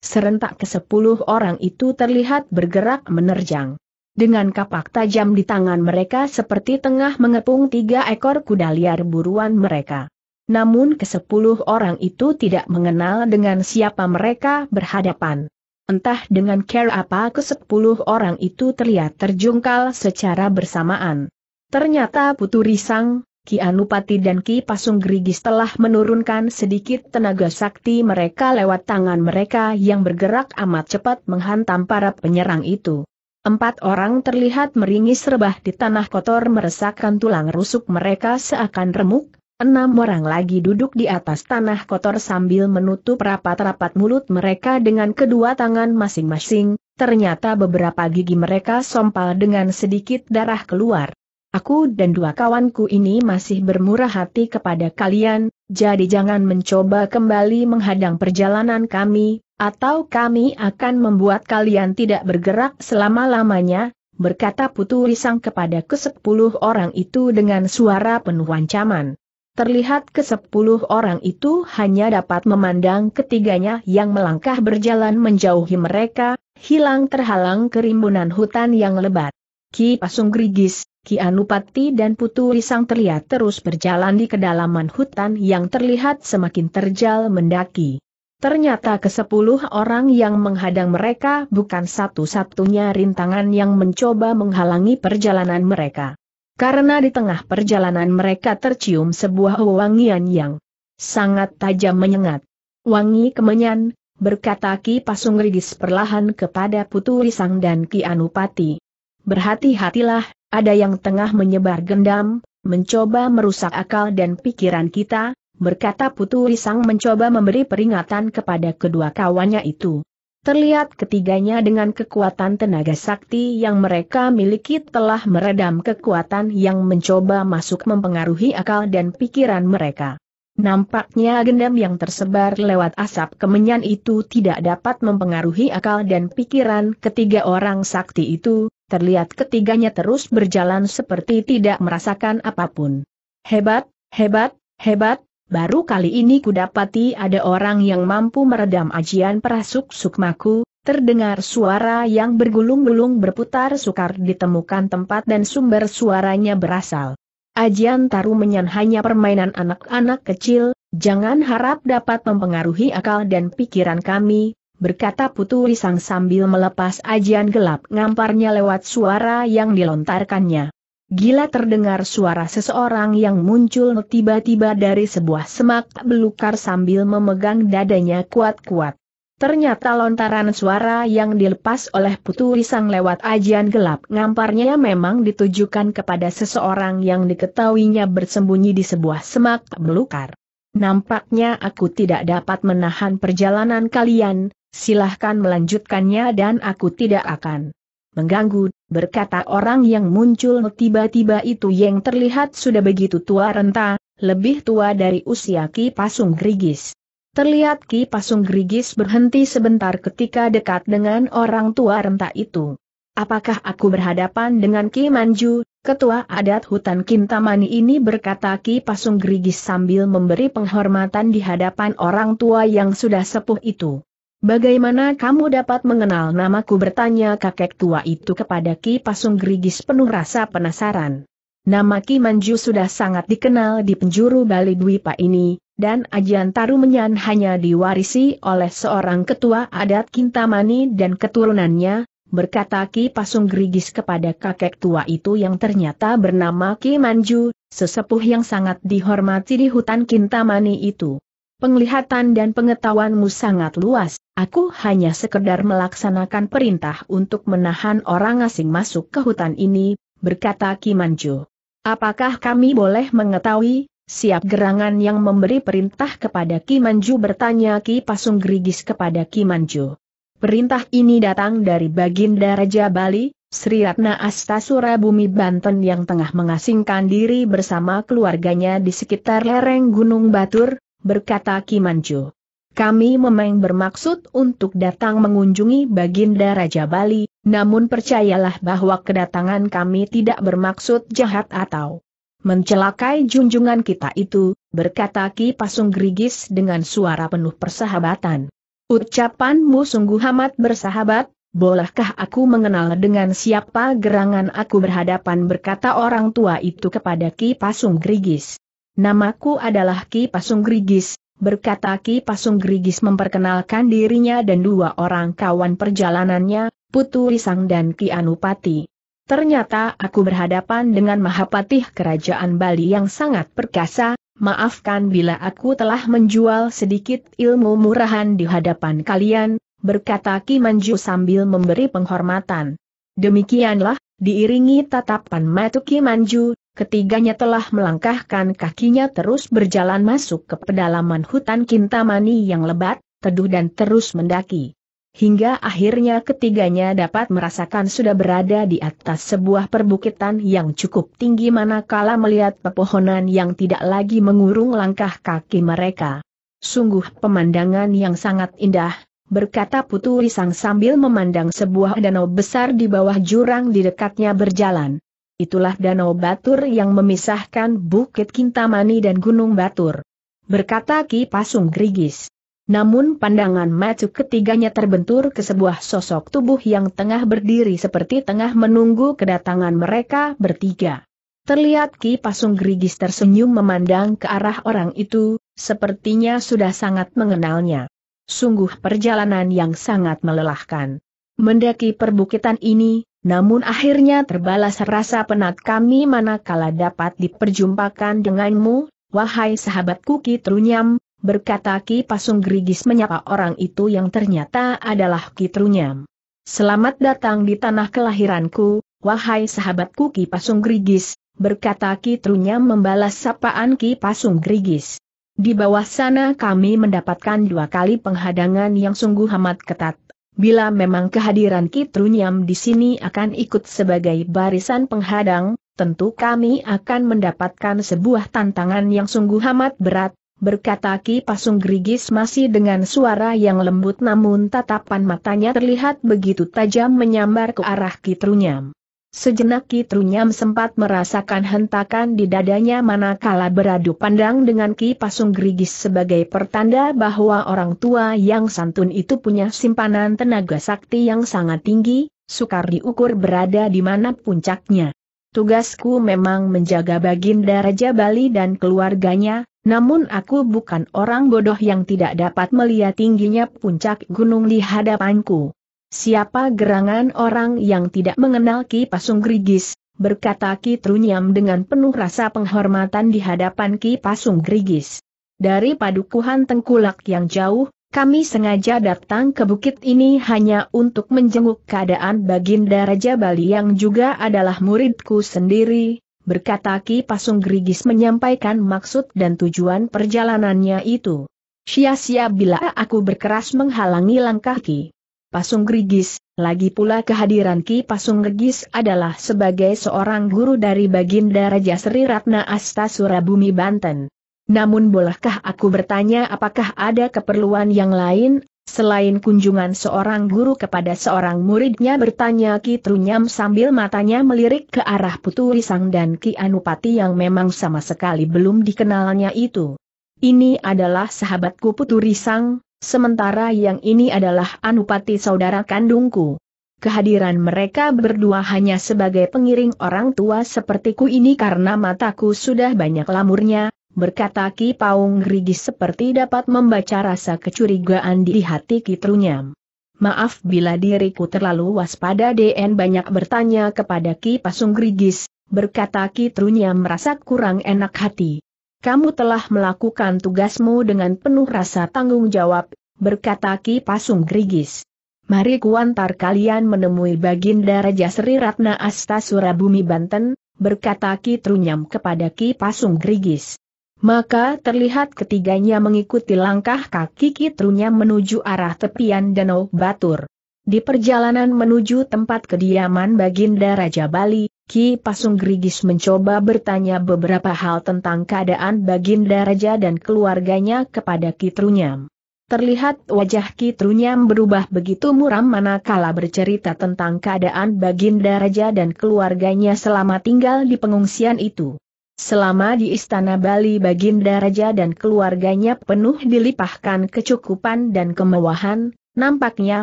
Serentak ke sepuluh orang itu terlihat bergerak menerjang. Dengan kapak tajam di tangan mereka seperti tengah mengepung tiga ekor kuda liar buruan mereka. Namun ke sepuluh orang itu tidak mengenal dengan siapa mereka berhadapan. Entah dengan care apa ke sepuluh orang itu terlihat terjungkal secara bersamaan. Ternyata Putu Risang, Ki Anupati dan Ki Pasung Gerigis telah menurunkan sedikit tenaga sakti mereka lewat tangan mereka yang bergerak amat cepat menghantam para penyerang itu. Empat orang terlihat meringis rebah di tanah kotor meresahkan tulang rusuk mereka seakan remuk, enam orang lagi duduk di atas tanah kotor sambil menutup rapat-rapat mulut mereka dengan kedua tangan masing-masing, ternyata beberapa gigi mereka sompal dengan sedikit darah keluar. Aku dan dua kawanku ini masih bermurah hati kepada kalian, jadi jangan mencoba kembali menghadang perjalanan kami, atau kami akan membuat kalian tidak bergerak selama-lamanya, berkata Putu Risang kepada kesepuluh orang itu dengan suara penuh ancaman. Terlihat kesepuluh orang itu hanya dapat memandang ketiganya yang melangkah berjalan menjauhi mereka, hilang terhalang kerimbunan hutan yang lebat. Ki Pasung Grigis, Kianupati dan Putu Risang terlihat terus berjalan di kedalaman hutan yang terlihat semakin terjal mendaki. Ternyata kesepuluh orang yang menghadang mereka bukan satu-satunya rintangan yang mencoba menghalangi perjalanan mereka. Karena di tengah perjalanan mereka tercium sebuah wangian yang sangat tajam menyengat. Wangi kemenyan, berkata Ki Pasung Rigis perlahan kepada Putu Risang dan Kianupati. Berhati-hatilah, ada yang tengah menyebar gendam, mencoba merusak akal dan pikiran kita, berkata Putu Risang mencoba memberi peringatan kepada kedua kawannya itu. Terlihat ketiganya dengan kekuatan tenaga sakti yang mereka miliki telah meredam kekuatan yang mencoba masuk mempengaruhi akal dan pikiran mereka. Nampaknya gendam yang tersebar lewat asap kemenyan itu tidak dapat mempengaruhi akal dan pikiran ketiga orang sakti itu, terlihat ketiganya terus berjalan seperti tidak merasakan apapun. Hebat, hebat, hebat, baru kali ini kudapati ada orang yang mampu meredam ajian perasuk sukmaku, terdengar suara yang bergulung-gulung berputar sukar ditemukan tempat dan sumber suaranya berasal. Ajian menyan hanya permainan anak-anak kecil, jangan harap dapat mempengaruhi akal dan pikiran kami, berkata Putu Risang sambil melepas ajian gelap ngamparnya lewat suara yang dilontarkannya. Gila terdengar suara seseorang yang muncul tiba-tiba dari sebuah semak belukar sambil memegang dadanya kuat-kuat. Ternyata lontaran suara yang dilepas oleh Putu Risang lewat ajian gelap ngamparnya memang ditujukan kepada seseorang yang diketahuinya bersembunyi di sebuah semak belukar. Nampaknya aku tidak dapat menahan perjalanan kalian, silahkan melanjutkannya dan aku tidak akan mengganggu, berkata orang yang muncul tiba-tiba itu yang terlihat sudah begitu tua renta, lebih tua dari usia Ki Pasung Grigis. Terlihat Ki Pasung Grigis berhenti sebentar ketika dekat dengan orang tua renta itu. Apakah aku berhadapan dengan Ki Manju, ketua adat hutan Kintamani ini berkata Ki Pasung Grigis sambil memberi penghormatan di hadapan orang tua yang sudah sepuh itu. Bagaimana kamu dapat mengenal namaku bertanya kakek tua itu kepada Ki Pasung Gerigis penuh rasa penasaran. Nama Ki Manju sudah sangat dikenal di penjuru Bali Dwipa ini, dan ajian Tarumenyan hanya diwarisi oleh seorang ketua adat Kintamani dan keturunannya, berkata Ki Pasung Gerigis kepada kakek tua itu yang ternyata bernama Ki Manju, sesepuh yang sangat dihormati di hutan Kintamani itu. Penglihatan dan pengetahuanmu sangat luas, aku hanya sekedar melaksanakan perintah untuk menahan orang asing masuk ke hutan ini, berkata Kimanjo. Apakah kami boleh mengetahui, siap gerangan yang memberi perintah kepada Kimanju bertanya Ki Pasung Gerigis kepada Kimanju. Perintah ini datang dari Baginda Raja Bali, Sri Ratna Astasura Bumi Banten yang tengah mengasingkan diri bersama keluarganya di sekitar lereng Gunung Batur, berkata Manjo, Kami memang bermaksud untuk datang mengunjungi Baginda Raja Bali, namun percayalah bahwa kedatangan kami tidak bermaksud jahat atau mencelakai junjungan kita itu, berkata Ki Pasung Grigis dengan suara penuh persahabatan. Ucapanmu sungguh amat bersahabat, bolehkah aku mengenal dengan siapa gerangan aku berhadapan berkata orang tua itu kepada Ki Pasung Grigis. Namaku adalah Ki Pasung Grigis, berkata Ki Pasung Grigis memperkenalkan dirinya dan dua orang kawan perjalanannya, Putu Risang dan Ki Anupati. Ternyata aku berhadapan dengan Mahapatih Kerajaan Bali yang sangat perkasa, maafkan bila aku telah menjual sedikit ilmu murahan di hadapan kalian, berkata Ki Manju sambil memberi penghormatan. Demikianlah, diiringi tatapan Matuki Manju, ketiganya telah melangkahkan kakinya terus berjalan masuk ke pedalaman hutan Kintamani yang lebat, teduh dan terus mendaki. Hingga akhirnya ketiganya dapat merasakan sudah berada di atas sebuah perbukitan yang cukup tinggi manakala melihat pepohonan yang tidak lagi mengurung langkah kaki mereka. Sungguh pemandangan yang sangat indah, berkata Putu Risang sambil memandang sebuah danau besar di bawah jurang di dekatnya berjalan itulah Danau Batur yang memisahkan Bukit Kintamani dan Gunung Batur. Berkata Ki Pasung Grigis. Namun pandangan macu ketiganya terbentur ke sebuah sosok tubuh yang tengah berdiri seperti tengah menunggu kedatangan mereka bertiga. Terlihat Ki Pasung Grigis tersenyum memandang ke arah orang itu, sepertinya sudah sangat mengenalnya. Sungguh perjalanan yang sangat melelahkan. Mendaki perbukitan ini, namun akhirnya terbalas rasa penat kami manakala dapat diperjumpakan denganmu, wahai sahabatku Ki Trunyam, berkata Ki Pasung Gerigis menyapa orang itu yang ternyata adalah Ki Trunyam. Selamat datang di tanah kelahiranku, wahai sahabatku Ki Pasung Gerigis, berkata Ki Trunyam membalas sapaan Ki Pasung Gerigis. Di bawah sana kami mendapatkan dua kali penghadangan yang sungguh amat ketat, bila memang kehadiran Kitrunyam di sini akan ikut sebagai barisan penghadang, tentu kami akan mendapatkan sebuah tantangan yang sungguh amat berat, berkata Ki Pasung Grigis masih dengan suara yang lembut namun tatapan matanya terlihat begitu tajam menyambar ke arah Kitrunyam. Sejenak Ki Trunyam sempat merasakan hentakan di dadanya manakala beradu pandang dengan Ki Pasung Gerigis sebagai pertanda bahwa orang tua yang santun itu punya simpanan tenaga sakti yang sangat tinggi, sukar diukur berada di mana puncaknya. Tugasku memang menjaga Baginda Raja Bali dan keluarganya, namun aku bukan orang bodoh yang tidak dapat melihat tingginya puncak gunung di hadapanku. Siapa gerangan orang yang tidak mengenal Ki Pasung Grigis, berkata Ki Trunyam dengan penuh rasa penghormatan di hadapan Ki Pasung Grigis. Dari padukuhan tengkulak yang jauh, kami sengaja datang ke bukit ini hanya untuk menjenguk keadaan Baginda Raja Bali yang juga adalah muridku sendiri, berkata Ki Pasung Grigis menyampaikan maksud dan tujuan perjalanannya itu. Sia-sia bila aku berkeras menghalangi langkah Ki. Pasung Gerigis, lagi pula kehadiran Ki Pasung Gerigis adalah sebagai seorang guru dari Baginda Raja Sri Ratna Asta Surabumi Banten. Namun bolehkah aku bertanya apakah ada keperluan yang lain, selain kunjungan seorang guru kepada seorang muridnya bertanya Ki Trunyam sambil matanya melirik ke arah Putu Risang dan Ki Anupati yang memang sama sekali belum dikenalnya itu. Ini adalah sahabatku Putu Risang, sementara yang ini adalah Anupati saudara kandungku. Kehadiran mereka berdua hanya sebagai pengiring orang tua sepertiku ini karena mataku sudah banyak lamurnya, berkata Ki Paung Rigi seperti dapat membaca rasa kecurigaan di hati Ki Trunyam. Maaf bila diriku terlalu waspada dan banyak bertanya kepada Ki Pasung Rigi. berkata Ki Trunyam merasa kurang enak hati kamu telah melakukan tugasmu dengan penuh rasa tanggung jawab, berkata Ki Pasung Grigis. Mari kuantar kalian menemui Baginda Raja Sri Ratna Asta Surabumi Banten, berkata Ki Trunyam kepada Ki Pasung Grigis. Maka terlihat ketiganya mengikuti langkah kaki Ki Trunyam menuju arah tepian Danau Batur. Di perjalanan menuju tempat kediaman Baginda Raja Bali, Ki Pasung Gerigis mencoba bertanya beberapa hal tentang keadaan Baginda Raja dan keluarganya kepada Ki Trunyam. Terlihat wajah Ki Trunyam berubah begitu muram manakala bercerita tentang keadaan Baginda Raja dan keluarganya selama tinggal di pengungsian itu. Selama di Istana Bali Baginda Raja dan keluarganya penuh dilipahkan kecukupan dan kemewahan, nampaknya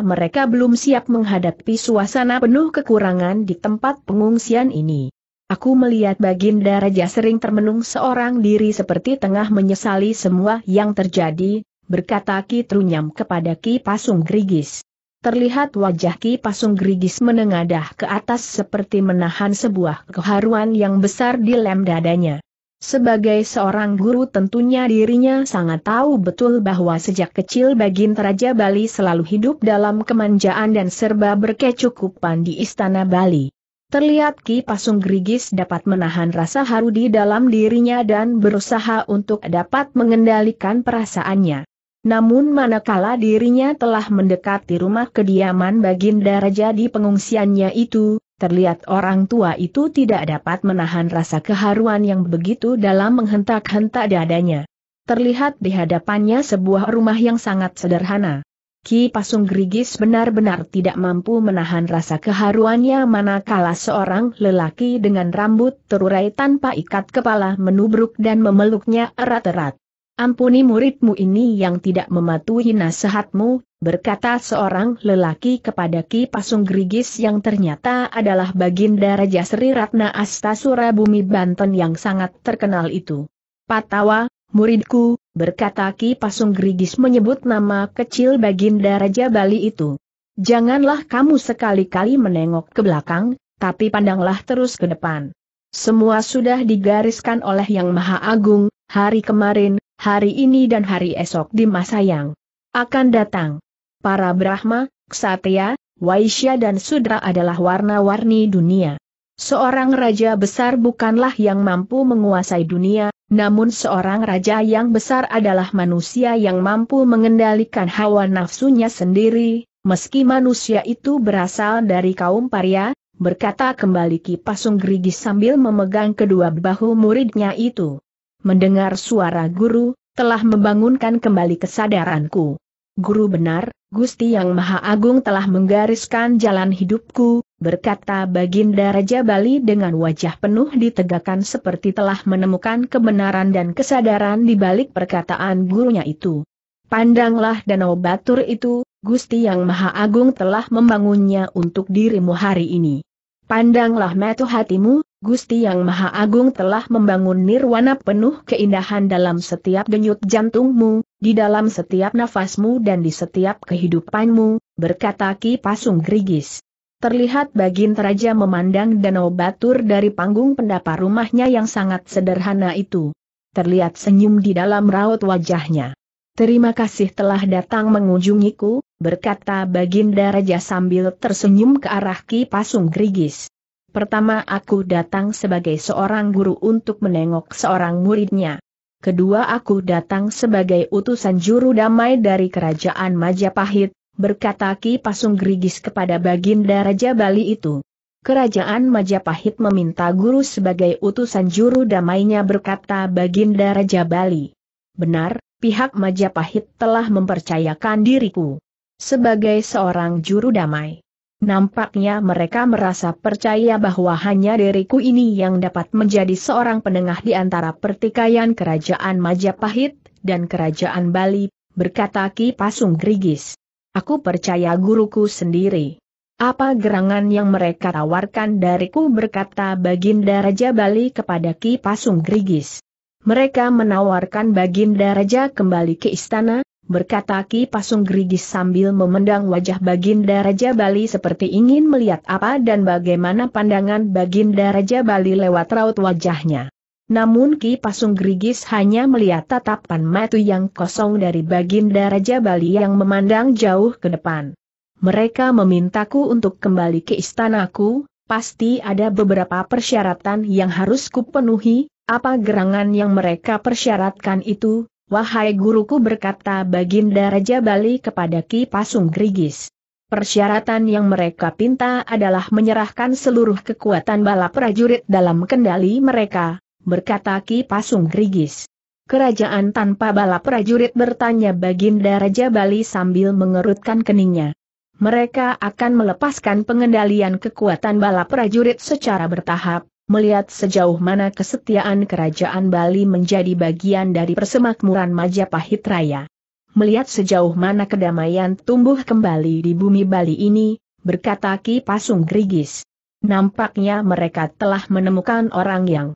mereka belum siap menghadapi suasana penuh kekurangan di tempat pengungsian ini. Aku melihat Baginda Raja sering termenung seorang diri seperti tengah menyesali semua yang terjadi, berkata Ki Trunyam kepada Ki Pasung Grigis. Terlihat wajah Ki Pasung Grigis menengadah ke atas seperti menahan sebuah keharuan yang besar di lem dadanya. Sebagai seorang guru tentunya dirinya sangat tahu betul bahwa sejak kecil Baginda Raja Bali selalu hidup dalam kemanjaan dan serba berkecukupan di Istana Bali. Terlihat Ki Pasung Grigis dapat menahan rasa haru di dalam dirinya dan berusaha untuk dapat mengendalikan perasaannya. Namun manakala dirinya telah mendekati rumah kediaman Baginda Raja di pengungsiannya itu, Terlihat orang tua itu tidak dapat menahan rasa keharuan yang begitu dalam menghentak-hentak dadanya. Terlihat di hadapannya sebuah rumah yang sangat sederhana. Ki Pasung Gerigis benar-benar tidak mampu menahan rasa keharuannya manakala seorang lelaki dengan rambut terurai tanpa ikat kepala menubruk dan memeluknya erat-erat. Ampuni muridmu ini yang tidak mematuhi nasihatmu, berkata seorang lelaki kepada Ki Pasung Grigis yang ternyata adalah baginda Raja Sri Ratna Astasura Bumi Banten yang sangat terkenal itu. Patawa, muridku, berkata Ki Pasung Grigis menyebut nama kecil baginda Raja Bali itu. Janganlah kamu sekali-kali menengok ke belakang, tapi pandanglah terus ke depan. Semua sudah digariskan oleh Yang Maha Agung, hari kemarin, hari ini dan hari esok di masa yang akan datang. Para Brahma, Ksatria, Waisya dan Sudra adalah warna-warni dunia. Seorang raja besar bukanlah yang mampu menguasai dunia, namun seorang raja yang besar adalah manusia yang mampu mengendalikan hawa nafsunya sendiri, meski manusia itu berasal dari kaum paria, berkata kembali Ki Pasung Gerigis sambil memegang kedua bahu muridnya itu mendengar suara guru, telah membangunkan kembali kesadaranku. Guru benar, Gusti Yang Maha Agung telah menggariskan jalan hidupku, berkata Baginda Raja Bali dengan wajah penuh ditegakkan seperti telah menemukan kebenaran dan kesadaran di balik perkataan gurunya itu. Pandanglah danau batur itu, Gusti Yang Maha Agung telah membangunnya untuk dirimu hari ini. Pandanglah metu hatimu, Gusti Yang Maha Agung telah membangun nirwana penuh keindahan dalam setiap denyut jantungmu, di dalam setiap nafasmu dan di setiap kehidupanmu, berkata Ki Pasung Grigis. Terlihat Bagin Raja memandang danau batur dari panggung pendapa rumahnya yang sangat sederhana itu. Terlihat senyum di dalam raut wajahnya. Terima kasih telah datang mengunjungiku, berkata Baginda Raja sambil tersenyum ke arah Ki Pasung Grigis. Pertama aku datang sebagai seorang guru untuk menengok seorang muridnya. Kedua aku datang sebagai utusan juru damai dari kerajaan Majapahit, berkata Ki Pasung Grigis kepada Baginda Raja Bali itu. Kerajaan Majapahit meminta guru sebagai utusan juru damainya berkata Baginda Raja Bali. Benar, pihak Majapahit telah mempercayakan diriku sebagai seorang juru damai. Nampaknya mereka merasa percaya bahwa hanya diriku ini yang dapat menjadi seorang penengah di antara pertikaian kerajaan Majapahit dan kerajaan Bali, berkata Ki Pasung Grigis. Aku percaya guruku sendiri. Apa gerangan yang mereka tawarkan dariku berkata Baginda Raja Bali kepada Ki Pasung Grigis. Mereka menawarkan Baginda Raja kembali ke istana, berkata Ki Pasung Gerigis sambil memendang wajah Baginda Raja Bali seperti ingin melihat apa dan bagaimana pandangan Baginda Raja Bali lewat raut wajahnya. Namun Ki Pasung Gerigis hanya melihat tatapan matu yang kosong dari Baginda Raja Bali yang memandang jauh ke depan. Mereka memintaku untuk kembali ke istanaku, pasti ada beberapa persyaratan yang harus kupenuhi, apa gerangan yang mereka persyaratkan itu, wahai guruku berkata Baginda Raja Bali kepada Ki Pasung Grigis. Persyaratan yang mereka pinta adalah menyerahkan seluruh kekuatan bala prajurit dalam kendali mereka, berkata Ki Pasung Grigis. Kerajaan tanpa bala prajurit bertanya Baginda Raja Bali sambil mengerutkan keningnya mereka akan melepaskan pengendalian kekuatan bala prajurit secara bertahap, melihat sejauh mana kesetiaan kerajaan Bali menjadi bagian dari persemakmuran Majapahit Raya. Melihat sejauh mana kedamaian tumbuh kembali di bumi Bali ini, berkata Ki Pasung Grigis. Nampaknya mereka telah menemukan orang yang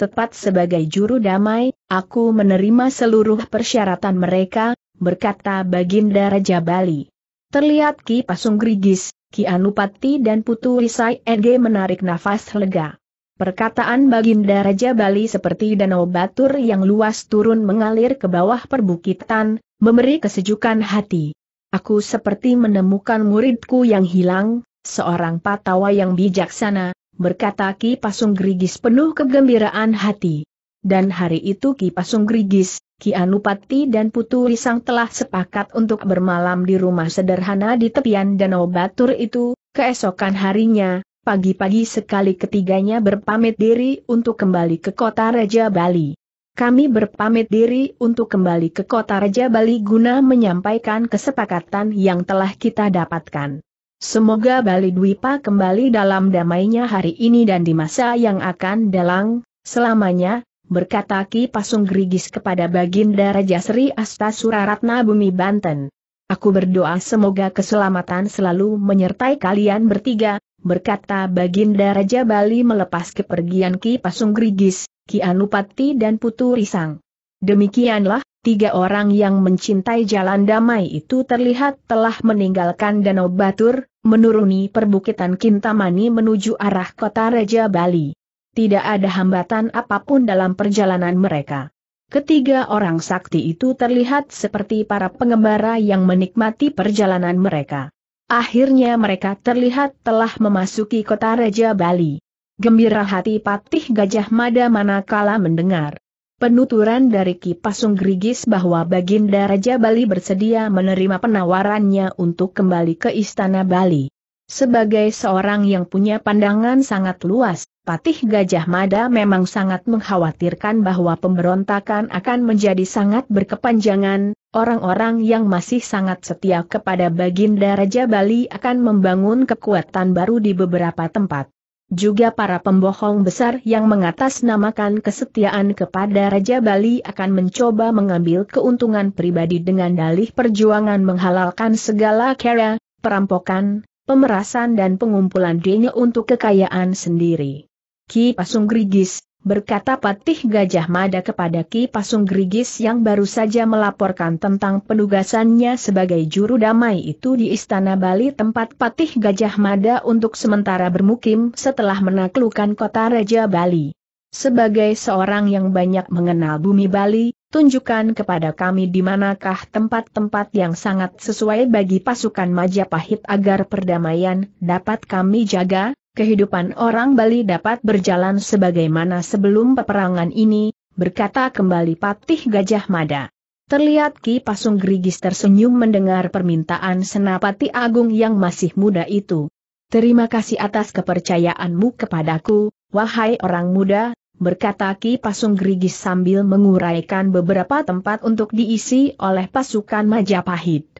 tepat sebagai juru damai, aku menerima seluruh persyaratan mereka, berkata Baginda Raja Bali. Terlihat Ki Pasung Grigis, Ki Anupati dan Putu Risai Ng menarik nafas lega. Perkataan Baginda Raja Bali seperti danau batur yang luas turun mengalir ke bawah perbukitan, memberi kesejukan hati. Aku seperti menemukan muridku yang hilang, seorang patawa yang bijaksana, berkata Ki Pasung Grigis penuh kegembiraan hati. Dan hari itu Ki Pasung Grigis, Kianupati dan Putu Risang telah sepakat untuk bermalam di rumah sederhana di tepian Danau Batur itu, keesokan harinya, pagi-pagi sekali ketiganya berpamit diri untuk kembali ke kota Raja Bali. Kami berpamit diri untuk kembali ke kota Raja Bali guna menyampaikan kesepakatan yang telah kita dapatkan. Semoga Bali Dwipa kembali dalam damainya hari ini dan di masa yang akan datang, selamanya, berkata Ki Pasung Gerigis kepada Baginda Raja Sri Astasura Ratna Bumi Banten. Aku berdoa semoga keselamatan selalu menyertai kalian bertiga, berkata Baginda Raja Bali melepas kepergian Ki Pasung Gerigis, Ki Anupati dan Putu Risang. Demikianlah, tiga orang yang mencintai jalan damai itu terlihat telah meninggalkan Danau Batur, menuruni perbukitan Kintamani menuju arah kota Raja Bali tidak ada hambatan apapun dalam perjalanan mereka. Ketiga orang sakti itu terlihat seperti para pengembara yang menikmati perjalanan mereka. Akhirnya mereka terlihat telah memasuki kota Raja Bali. Gembira hati patih Gajah Mada manakala mendengar penuturan dari Kipasung Grigis bahwa Baginda Raja Bali bersedia menerima penawarannya untuk kembali ke Istana Bali. Sebagai seorang yang punya pandangan sangat luas, Patih Gajah Mada memang sangat mengkhawatirkan bahwa pemberontakan akan menjadi sangat berkepanjangan, orang-orang yang masih sangat setia kepada Baginda Raja Bali akan membangun kekuatan baru di beberapa tempat. Juga para pembohong besar yang mengatasnamakan kesetiaan kepada Raja Bali akan mencoba mengambil keuntungan pribadi dengan dalih perjuangan menghalalkan segala kera, perampokan, pemerasan dan pengumpulan dinya untuk kekayaan sendiri. Ki Pasung Grigis, berkata Patih Gajah Mada kepada Ki Pasung Grigis yang baru saja melaporkan tentang penugasannya sebagai juru damai itu di Istana Bali tempat Patih Gajah Mada untuk sementara bermukim setelah menaklukkan kota Raja Bali. Sebagai seorang yang banyak mengenal bumi Bali, tunjukkan kepada kami di manakah tempat-tempat yang sangat sesuai bagi pasukan Majapahit agar perdamaian dapat kami jaga, Kehidupan orang Bali dapat berjalan sebagaimana sebelum peperangan ini, berkata kembali Patih Gajah Mada. Terlihat Ki Pasung Gerigis tersenyum mendengar permintaan Senapati Agung yang masih muda itu. Terima kasih atas kepercayaanmu kepadaku, wahai orang muda, berkata Ki Pasung Gerigis sambil menguraikan beberapa tempat untuk diisi oleh pasukan Majapahit.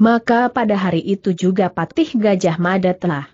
Maka pada hari itu juga Patih Gajah Mada telah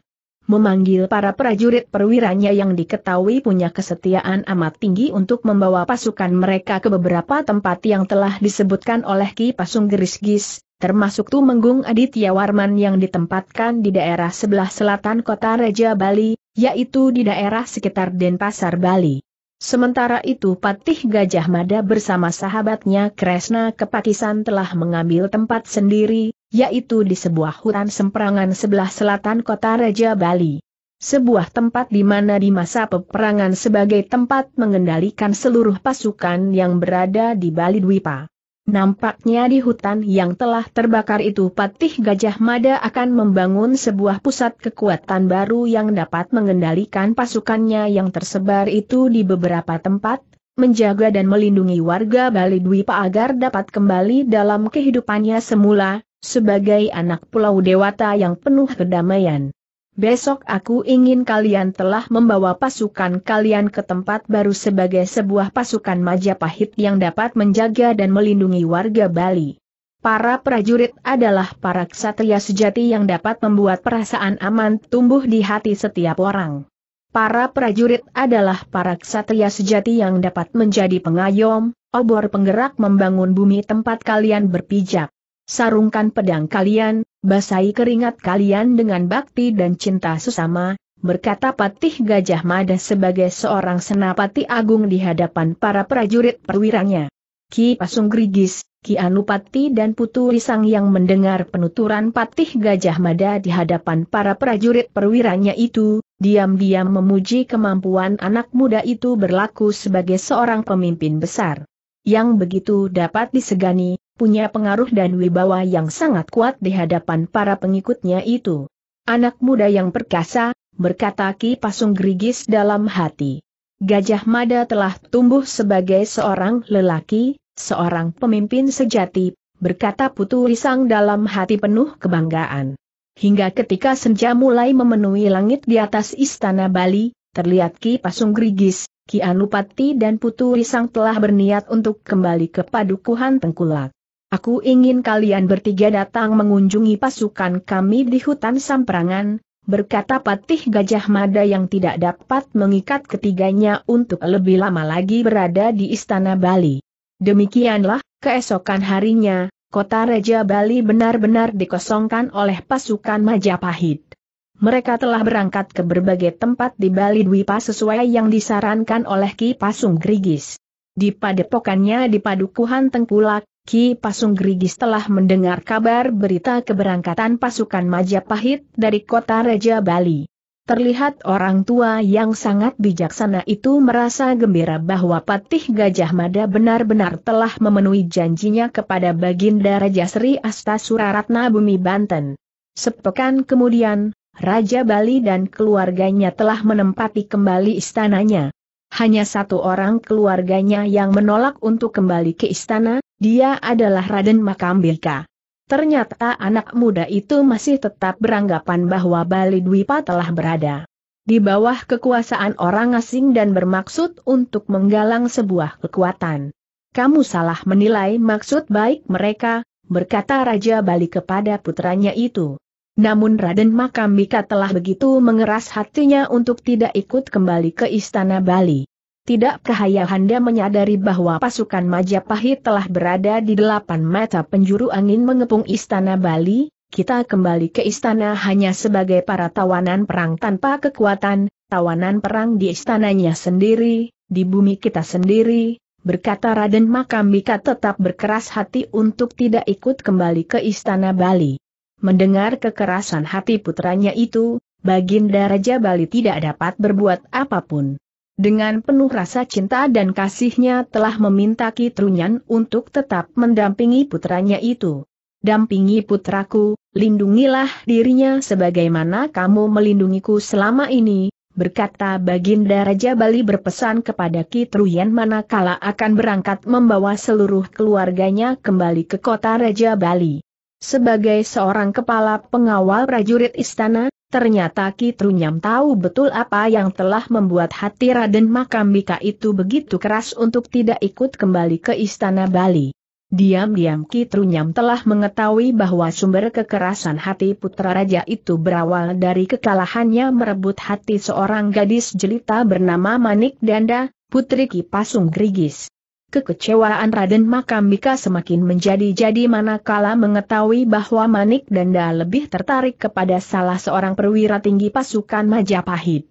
memanggil para prajurit perwiranya yang diketahui punya kesetiaan amat tinggi untuk membawa pasukan mereka ke beberapa tempat yang telah disebutkan oleh Ki Pasung Geris-Gis, termasuk Tumenggung Aditya Warman yang ditempatkan di daerah sebelah selatan kota Raja Bali, yaitu di daerah sekitar Denpasar Bali. Sementara itu Patih Gajah Mada bersama sahabatnya Kresna Kepakisan telah mengambil tempat sendiri, yaitu di sebuah hutan semperangan sebelah selatan kota Raja Bali. Sebuah tempat di mana di masa peperangan sebagai tempat mengendalikan seluruh pasukan yang berada di Bali Dwipa. Nampaknya di hutan yang telah terbakar itu Patih Gajah Mada akan membangun sebuah pusat kekuatan baru yang dapat mengendalikan pasukannya yang tersebar itu di beberapa tempat, menjaga dan melindungi warga Bali Dwipa agar dapat kembali dalam kehidupannya semula, sebagai anak Pulau Dewata yang penuh kedamaian. Besok aku ingin kalian telah membawa pasukan kalian ke tempat baru sebagai sebuah pasukan Majapahit yang dapat menjaga dan melindungi warga Bali. Para prajurit adalah para ksatria sejati yang dapat membuat perasaan aman tumbuh di hati setiap orang. Para prajurit adalah para ksatria sejati yang dapat menjadi pengayom, obor penggerak membangun bumi tempat kalian berpijak sarungkan pedang kalian, basahi keringat kalian dengan bakti dan cinta sesama, berkata Patih Gajah Mada sebagai seorang senapati agung di hadapan para prajurit perwiranya. Ki Pasung Grigis, Ki Anupati dan Putu Risang yang mendengar penuturan Patih Gajah Mada di hadapan para prajurit perwiranya itu, diam-diam memuji kemampuan anak muda itu berlaku sebagai seorang pemimpin besar. Yang begitu dapat disegani, punya pengaruh dan wibawa yang sangat kuat di hadapan para pengikutnya itu. Anak muda yang perkasa, berkata Ki Pasung Gerigis dalam hati. Gajah Mada telah tumbuh sebagai seorang lelaki, seorang pemimpin sejati, berkata Putu Risang dalam hati penuh kebanggaan. Hingga ketika senja mulai memenuhi langit di atas istana Bali, terlihat Ki Pasung Gerigis, Ki Anupati dan Putu Risang telah berniat untuk kembali ke padukuhan Tengkulak. Aku ingin kalian bertiga datang mengunjungi pasukan kami di hutan Samprangan, berkata Patih Gajah Mada yang tidak dapat mengikat ketiganya untuk lebih lama lagi berada di Istana Bali. Demikianlah, keesokan harinya, kota Raja Bali benar-benar dikosongkan oleh pasukan Majapahit. Mereka telah berangkat ke berbagai tempat di Bali Dwipa sesuai yang disarankan oleh Ki Pasung Grigis. Di padepokannya di Padukuhan Tengkulak, Ki Pasung Gerigis telah mendengar kabar berita keberangkatan pasukan Majapahit dari kota Raja Bali. Terlihat orang tua yang sangat bijaksana itu merasa gembira bahwa Patih Gajah Mada benar-benar telah memenuhi janjinya kepada Baginda Raja Sri Ratna Bumi Banten. Sepekan kemudian, Raja Bali dan keluarganya telah menempati kembali istananya. Hanya satu orang keluarganya yang menolak untuk kembali ke istana, dia adalah Raden Makambika. Ternyata anak muda itu masih tetap beranggapan bahwa Bali Dwipa telah berada di bawah kekuasaan orang asing dan bermaksud untuk menggalang sebuah kekuatan. Kamu salah menilai maksud baik mereka, berkata Raja Bali kepada putranya itu. Namun Raden Makambika telah begitu mengeras hatinya untuk tidak ikut kembali ke istana Bali. Tidak Tidakkah Ayahanda menyadari bahwa pasukan Majapahit telah berada di delapan mata penjuru angin mengepung istana Bali? Kita kembali ke istana hanya sebagai para tawanan perang tanpa kekuatan, tawanan perang di istananya sendiri, di bumi kita sendiri, berkata Raden Makambika tetap berkeras hati untuk tidak ikut kembali ke istana Bali. Mendengar kekerasan hati putranya itu, Baginda Raja Bali tidak dapat berbuat apapun dengan penuh rasa cinta dan kasihnya telah meminta Kitrunyan untuk tetap mendampingi putranya itu. Dampingi putraku, lindungilah dirinya sebagaimana kamu melindungiku selama ini, berkata Baginda Raja Bali berpesan kepada Kitruyan manakala akan berangkat membawa seluruh keluarganya kembali ke kota Raja Bali. Sebagai seorang kepala pengawal prajurit istana, Ternyata Kitrunyam tahu betul apa yang telah membuat hati Raden Makambika itu begitu keras untuk tidak ikut kembali ke Istana Bali. Diam-diam Kitrunyam telah mengetahui bahwa sumber kekerasan hati putra raja itu berawal dari kekalahannya merebut hati seorang gadis jelita bernama Manik Danda, putri Kipasung Grigis. Kekecewaan Raden Makamika semakin menjadi-jadi manakala mengetahui bahwa Manik Danda lebih tertarik kepada salah seorang perwira tinggi pasukan Majapahit.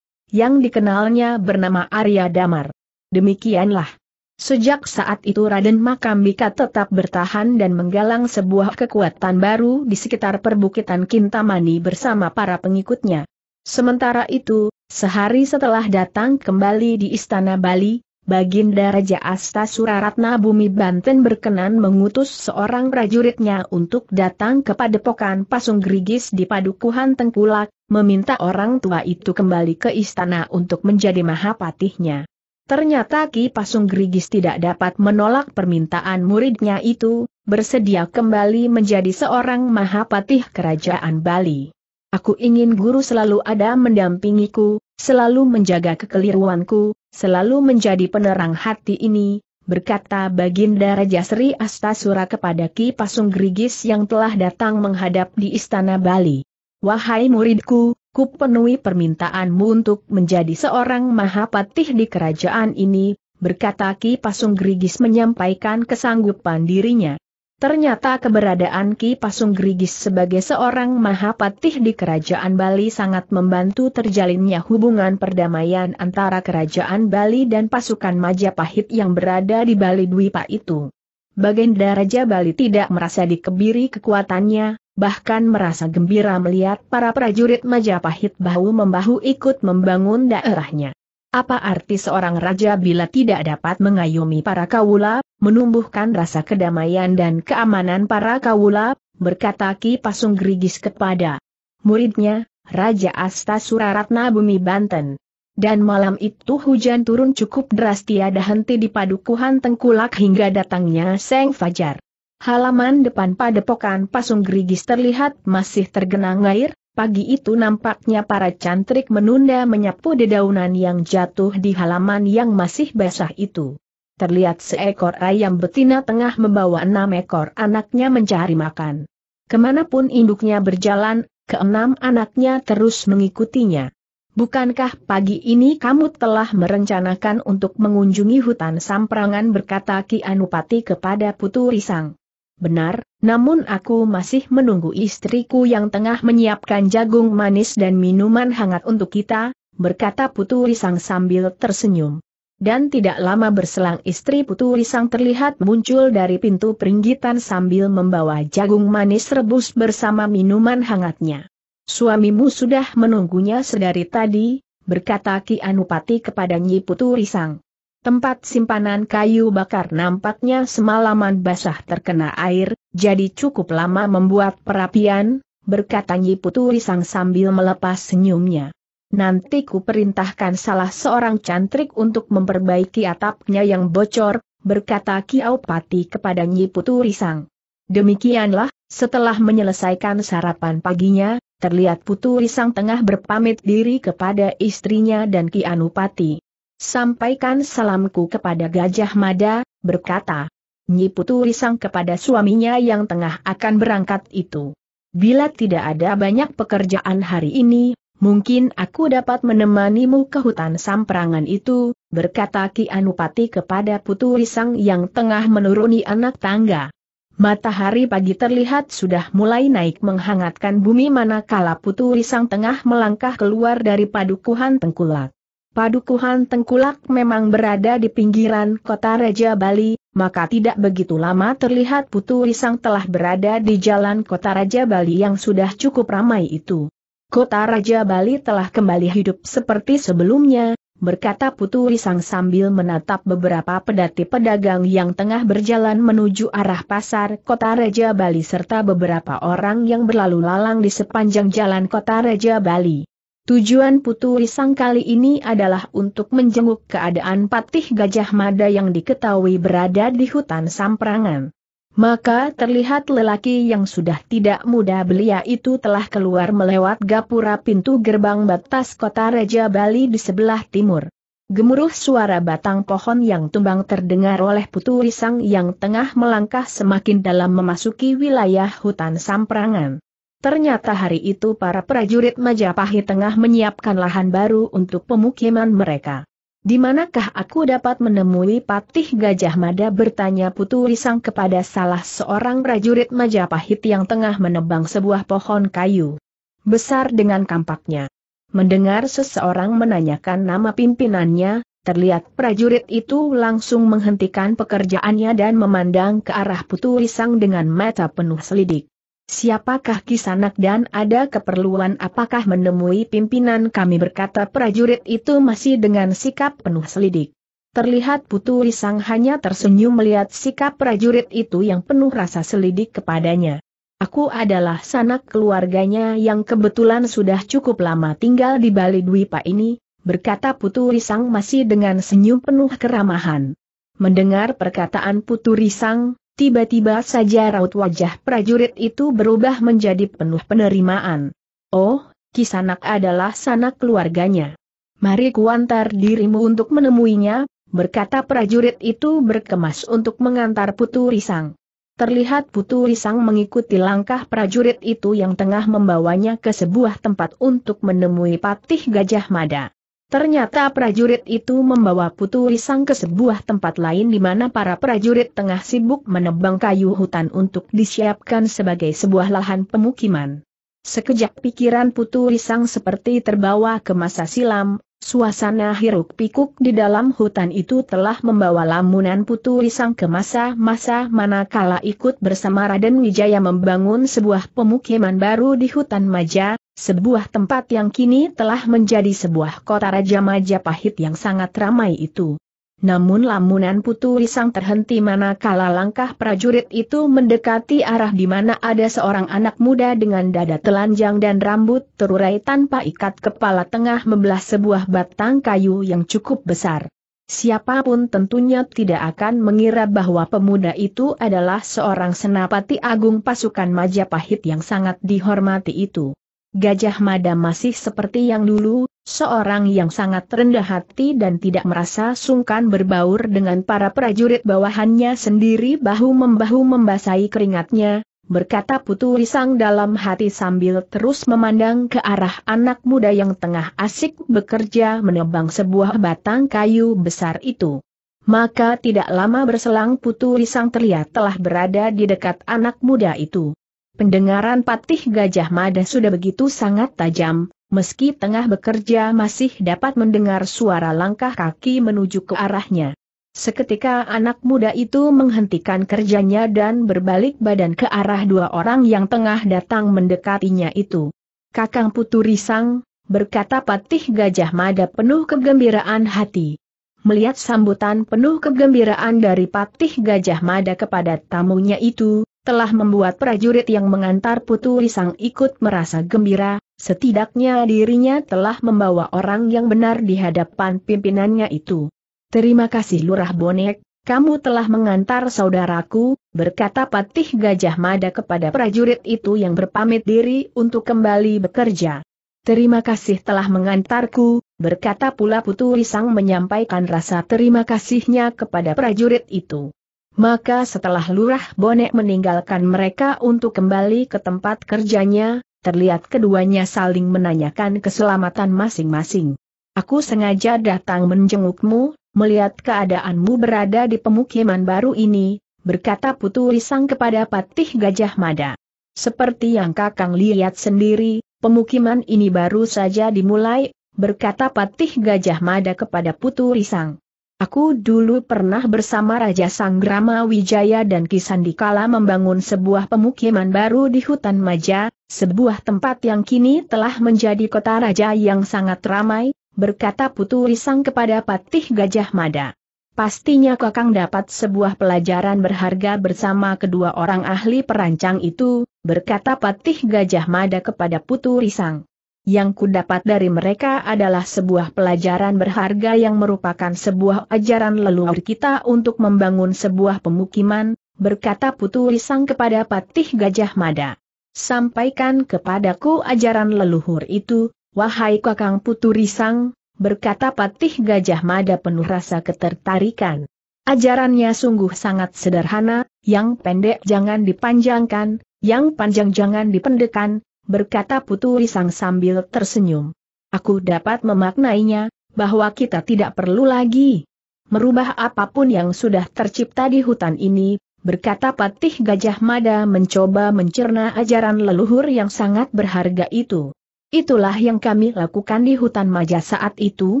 Yang dikenalnya bernama Arya Damar. Demikianlah. Sejak saat itu Raden Makambika tetap bertahan dan menggalang sebuah kekuatan baru di sekitar perbukitan Kintamani bersama para pengikutnya. Sementara itu, sehari setelah datang kembali di Istana Bali, Baginda Raja Asta Suraratna Bumi Banten berkenan mengutus seorang prajuritnya untuk datang kepada padepokan Pasung Grigis di Padukuhan Tengkulak, meminta orang tua itu kembali ke istana untuk menjadi mahapatihnya. Ternyata Ki Pasung Grigis tidak dapat menolak permintaan muridnya itu, bersedia kembali menjadi seorang mahapatih kerajaan Bali. Aku ingin guru selalu ada mendampingiku, selalu menjaga kekeliruanku, selalu menjadi penerang hati ini, berkata Baginda Raja Sri Astasura kepada Ki Pasung Grigis yang telah datang menghadap di Istana Bali. Wahai muridku, ku penuhi permintaanmu untuk menjadi seorang mahapatih di kerajaan ini, berkata Ki Pasung Grigis menyampaikan kesanggupan dirinya. Ternyata keberadaan Ki Pasung Grigis sebagai seorang mahapatih di Kerajaan Bali sangat membantu terjalinnya hubungan perdamaian antara Kerajaan Bali dan pasukan Majapahit yang berada di Bali Dwipa itu. Baginda Raja Bali tidak merasa dikebiri kekuatannya, bahkan merasa gembira melihat para prajurit Majapahit bahu-membahu ikut membangun daerahnya. Apa arti seorang raja bila tidak dapat mengayomi para kawula, menumbuhkan rasa kedamaian dan keamanan para kawula, berkata Ki Pasung Gerigis kepada muridnya, Raja Asta Suraratna Bumi Banten. Dan malam itu hujan turun cukup deras tiada henti di padukuhan Tengkulak hingga datangnya Seng Fajar. Halaman depan padepokan Pasung Gerigis terlihat masih tergenang air, Pagi itu nampaknya para cantrik menunda menyapu dedaunan yang jatuh di halaman yang masih basah itu. Terlihat seekor ayam betina tengah membawa enam ekor anaknya mencari makan. Kemanapun induknya berjalan, keenam anaknya terus mengikutinya. Bukankah pagi ini kamu telah merencanakan untuk mengunjungi hutan samprangan berkata Ki Anupati kepada Putu Risang? benar, namun aku masih menunggu istriku yang tengah menyiapkan jagung manis dan minuman hangat untuk kita, berkata Putu Risang sambil tersenyum. Dan tidak lama berselang istri Putu Risang terlihat muncul dari pintu peringgitan sambil membawa jagung manis rebus bersama minuman hangatnya. Suamimu sudah menunggunya sedari tadi, berkata Ki Anupati kepada Nyi Putu Risang. Tempat simpanan kayu bakar nampaknya semalaman basah terkena air, jadi cukup lama membuat perapian, berkata Nyi Putu Risang sambil melepas senyumnya. Nanti ku perintahkan salah seorang cantrik untuk memperbaiki atapnya yang bocor, berkata Kiaupati kepada Nyi Putu Risang. Demikianlah, setelah menyelesaikan sarapan paginya, terlihat Putu Risang tengah berpamit diri kepada istrinya dan Kianupati. Sampaikan salamku kepada Gajah Mada, berkata. Nyiputu risang kepada suaminya yang tengah akan berangkat itu. Bila tidak ada banyak pekerjaan hari ini, mungkin aku dapat menemanimu ke hutan samperangan itu, berkata Ki Anupati kepada Putu Risang yang tengah menuruni anak tangga. Matahari pagi terlihat sudah mulai naik menghangatkan bumi manakala Putu Risang tengah melangkah keluar dari padukuhan Tengkulak. Padukuhan Tengkulak memang berada di pinggiran kota Raja Bali, maka tidak begitu lama terlihat Putu Risang telah berada di jalan kota Raja Bali yang sudah cukup ramai itu. Kota Raja Bali telah kembali hidup seperti sebelumnya, berkata Putu Risang sambil menatap beberapa pedati pedagang yang tengah berjalan menuju arah pasar kota Raja Bali serta beberapa orang yang berlalu lalang di sepanjang jalan kota Raja Bali. Tujuan Putu Risang kali ini adalah untuk menjenguk keadaan Patih Gajah Mada yang diketahui berada di hutan Samprangan. Maka terlihat lelaki yang sudah tidak muda belia itu telah keluar melewat gapura pintu gerbang batas kota Raja Bali di sebelah timur. Gemuruh suara batang pohon yang tumbang terdengar oleh Putu Risang yang tengah melangkah semakin dalam memasuki wilayah hutan Samprangan. Ternyata hari itu para prajurit Majapahit tengah menyiapkan lahan baru untuk pemukiman mereka. Di manakah aku dapat menemui Patih Gajah Mada bertanya Putu Risang kepada salah seorang prajurit Majapahit yang tengah menebang sebuah pohon kayu. Besar dengan kampaknya. Mendengar seseorang menanyakan nama pimpinannya, terlihat prajurit itu langsung menghentikan pekerjaannya dan memandang ke arah Putu Risang dengan mata penuh selidik. Siapakah Kisanak dan ada keperluan apakah menemui pimpinan kami berkata prajurit itu masih dengan sikap penuh selidik. Terlihat Putu Risang hanya tersenyum melihat sikap prajurit itu yang penuh rasa selidik kepadanya. Aku adalah sanak keluarganya yang kebetulan sudah cukup lama tinggal di Bali Dwipa ini, berkata Putu Risang masih dengan senyum penuh keramahan. Mendengar perkataan Putu Risang, Tiba-tiba saja raut wajah prajurit itu berubah menjadi penuh penerimaan. Oh, Kisanak adalah sanak keluarganya. Mari kuantar dirimu untuk menemuinya, berkata prajurit itu berkemas untuk mengantar Putu Risang. Terlihat Putu Risang mengikuti langkah prajurit itu yang tengah membawanya ke sebuah tempat untuk menemui patih Gajah Mada. Ternyata prajurit itu membawa putu risang ke sebuah tempat lain di mana para prajurit tengah sibuk menebang kayu hutan untuk disiapkan sebagai sebuah lahan pemukiman. Sekejap pikiran putu risang seperti terbawa ke masa silam, suasana hiruk pikuk di dalam hutan itu telah membawa lamunan putu risang ke masa-masa manakala ikut bersama Raden Wijaya membangun sebuah pemukiman baru di hutan Maja, sebuah tempat yang kini telah menjadi sebuah kota Raja Majapahit yang sangat ramai itu. Namun lamunan putu risang terhenti manakala langkah prajurit itu mendekati arah di mana ada seorang anak muda dengan dada telanjang dan rambut terurai tanpa ikat kepala tengah membelah sebuah batang kayu yang cukup besar. Siapapun tentunya tidak akan mengira bahwa pemuda itu adalah seorang senapati agung pasukan Majapahit yang sangat dihormati itu. Gajah Mada masih seperti yang dulu, seorang yang sangat rendah hati dan tidak merasa sungkan berbaur dengan para prajurit bawahannya sendiri bahu-membahu membasahi keringatnya, berkata Putu Risang dalam hati sambil terus memandang ke arah anak muda yang tengah asik bekerja menebang sebuah batang kayu besar itu. Maka tidak lama berselang Putu Risang terlihat telah berada di dekat anak muda itu. Pendengaran patih Gajah Mada sudah begitu sangat tajam, meski tengah bekerja masih dapat mendengar suara langkah kaki menuju ke arahnya. Seketika anak muda itu menghentikan kerjanya dan berbalik badan ke arah dua orang yang tengah datang mendekatinya itu. Kakang Putu Risang, berkata patih Gajah Mada penuh kegembiraan hati. Melihat sambutan penuh kegembiraan dari patih Gajah Mada kepada tamunya itu, telah membuat prajurit yang mengantar Putu Risang ikut merasa gembira, setidaknya dirinya telah membawa orang yang benar di hadapan pimpinannya itu. Terima kasih Lurah Bonek, kamu telah mengantar saudaraku, berkata Patih Gajah Mada kepada prajurit itu yang berpamit diri untuk kembali bekerja. Terima kasih telah mengantarku, berkata pula Putu Risang menyampaikan rasa terima kasihnya kepada prajurit itu. Maka setelah Lurah Bonek meninggalkan mereka untuk kembali ke tempat kerjanya, terlihat keduanya saling menanyakan keselamatan masing-masing. Aku sengaja datang menjengukmu, melihat keadaanmu berada di pemukiman baru ini, berkata Putu Risang kepada Patih Gajah Mada. Seperti yang Kakang lihat sendiri, pemukiman ini baru saja dimulai, berkata Patih Gajah Mada kepada Putu Risang. Aku dulu pernah bersama Raja Sanggrama Wijaya dan Kisandikala membangun sebuah pemukiman baru di hutan Maja, sebuah tempat yang kini telah menjadi kota raja yang sangat ramai, berkata Putu Risang kepada Patih Gajah Mada. Pastinya Kakang dapat sebuah pelajaran berharga bersama kedua orang ahli perancang itu, berkata Patih Gajah Mada kepada Putu Risang yang kudapat dari mereka adalah sebuah pelajaran berharga yang merupakan sebuah ajaran leluhur kita untuk membangun sebuah pemukiman, berkata Putu Risang kepada Patih Gajah Mada. Sampaikan kepadaku ajaran leluhur itu, wahai kakang Putu Risang, berkata Patih Gajah Mada penuh rasa ketertarikan. Ajarannya sungguh sangat sederhana, yang pendek jangan dipanjangkan, yang panjang jangan dipendekan, berkata Putu Risang sambil tersenyum. Aku dapat memaknainya, bahwa kita tidak perlu lagi merubah apapun yang sudah tercipta di hutan ini, berkata Patih Gajah Mada mencoba mencerna ajaran leluhur yang sangat berharga itu. Itulah yang kami lakukan di hutan maja saat itu,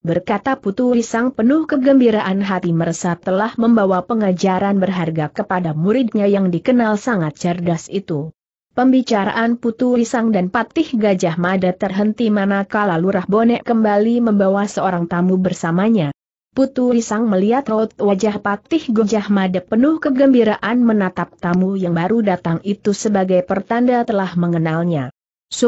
berkata Putu Risang penuh kegembiraan hati merasa telah membawa pengajaran berharga kepada muridnya yang dikenal sangat cerdas itu. Pembicaraan Putu Risang dan Patih Gajah Mada terhenti manakala Lurah Bonek kembali membawa seorang tamu bersamanya. Putu Risang melihat raut wajah Patih Gajah Mada penuh kegembiraan menatap tamu yang baru datang itu sebagai pertanda telah mengenalnya.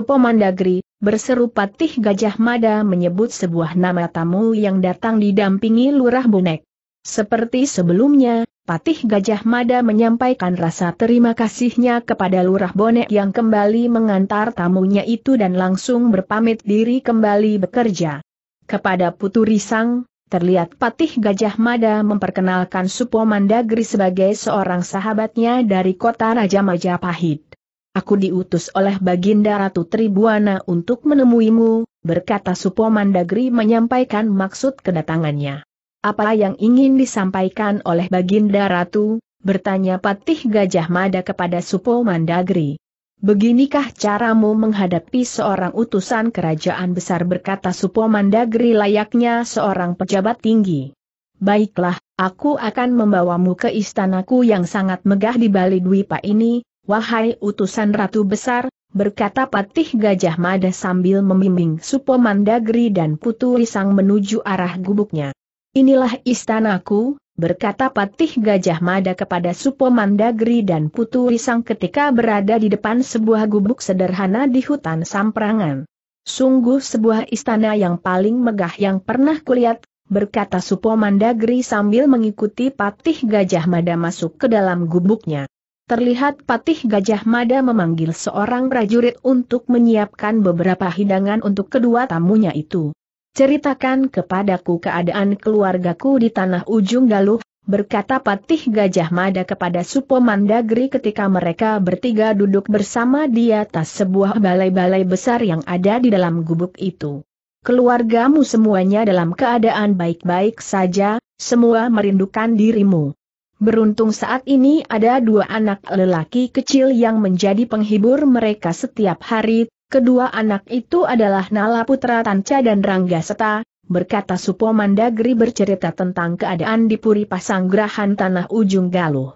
Mandagri, berseru Patih Gajah Mada menyebut sebuah nama tamu yang datang didampingi Lurah Bonek. Seperti sebelumnya, Patih Gajah Mada menyampaikan rasa terima kasihnya kepada Lurah Bonek yang kembali mengantar tamunya itu dan langsung berpamit diri kembali bekerja. Kepada Putu Risang, terlihat Patih Gajah Mada memperkenalkan Supo Mandagri sebagai seorang sahabatnya dari kota Raja Majapahit. Aku diutus oleh Baginda Ratu Tribuana untuk menemuimu, berkata Supo Mandagri menyampaikan maksud kedatangannya. Apa yang ingin disampaikan oleh Baginda Ratu? bertanya Patih Gajah Mada kepada Supo Mandagri. Beginikah caramu menghadapi seorang utusan kerajaan besar berkata Supo Mandagri layaknya seorang pejabat tinggi. Baiklah, aku akan membawamu ke istanaku yang sangat megah di Bali Dwipa ini, wahai utusan ratu besar, berkata Patih Gajah Mada sambil membimbing Supo Mandagri dan Putu Risang menuju arah gubuknya. Inilah istanaku, berkata Patih Gajah Mada kepada Supo Mandagri dan Putu Risang ketika berada di depan sebuah gubuk sederhana di hutan Samprangan. Sungguh sebuah istana yang paling megah yang pernah kulihat, berkata Supo Mandagri sambil mengikuti Patih Gajah Mada masuk ke dalam gubuknya. Terlihat Patih Gajah Mada memanggil seorang prajurit untuk menyiapkan beberapa hidangan untuk kedua tamunya itu ceritakan kepadaku keadaan keluargaku di tanah ujung galuh, berkata Patih Gajah Mada kepada supo mandagri ketika mereka bertiga duduk bersama di atas sebuah balai-balai besar yang ada di dalam gubuk itu. Keluargamu semuanya dalam keadaan baik-baik saja, semua merindukan dirimu. Beruntung saat ini ada dua anak lelaki kecil yang menjadi penghibur mereka setiap hari, Kedua anak itu adalah Nala Putra Tanca dan Rangga Seta, berkata Supo Mandagri bercerita tentang keadaan di Puri Pasanggrahan Tanah Ujung Galuh.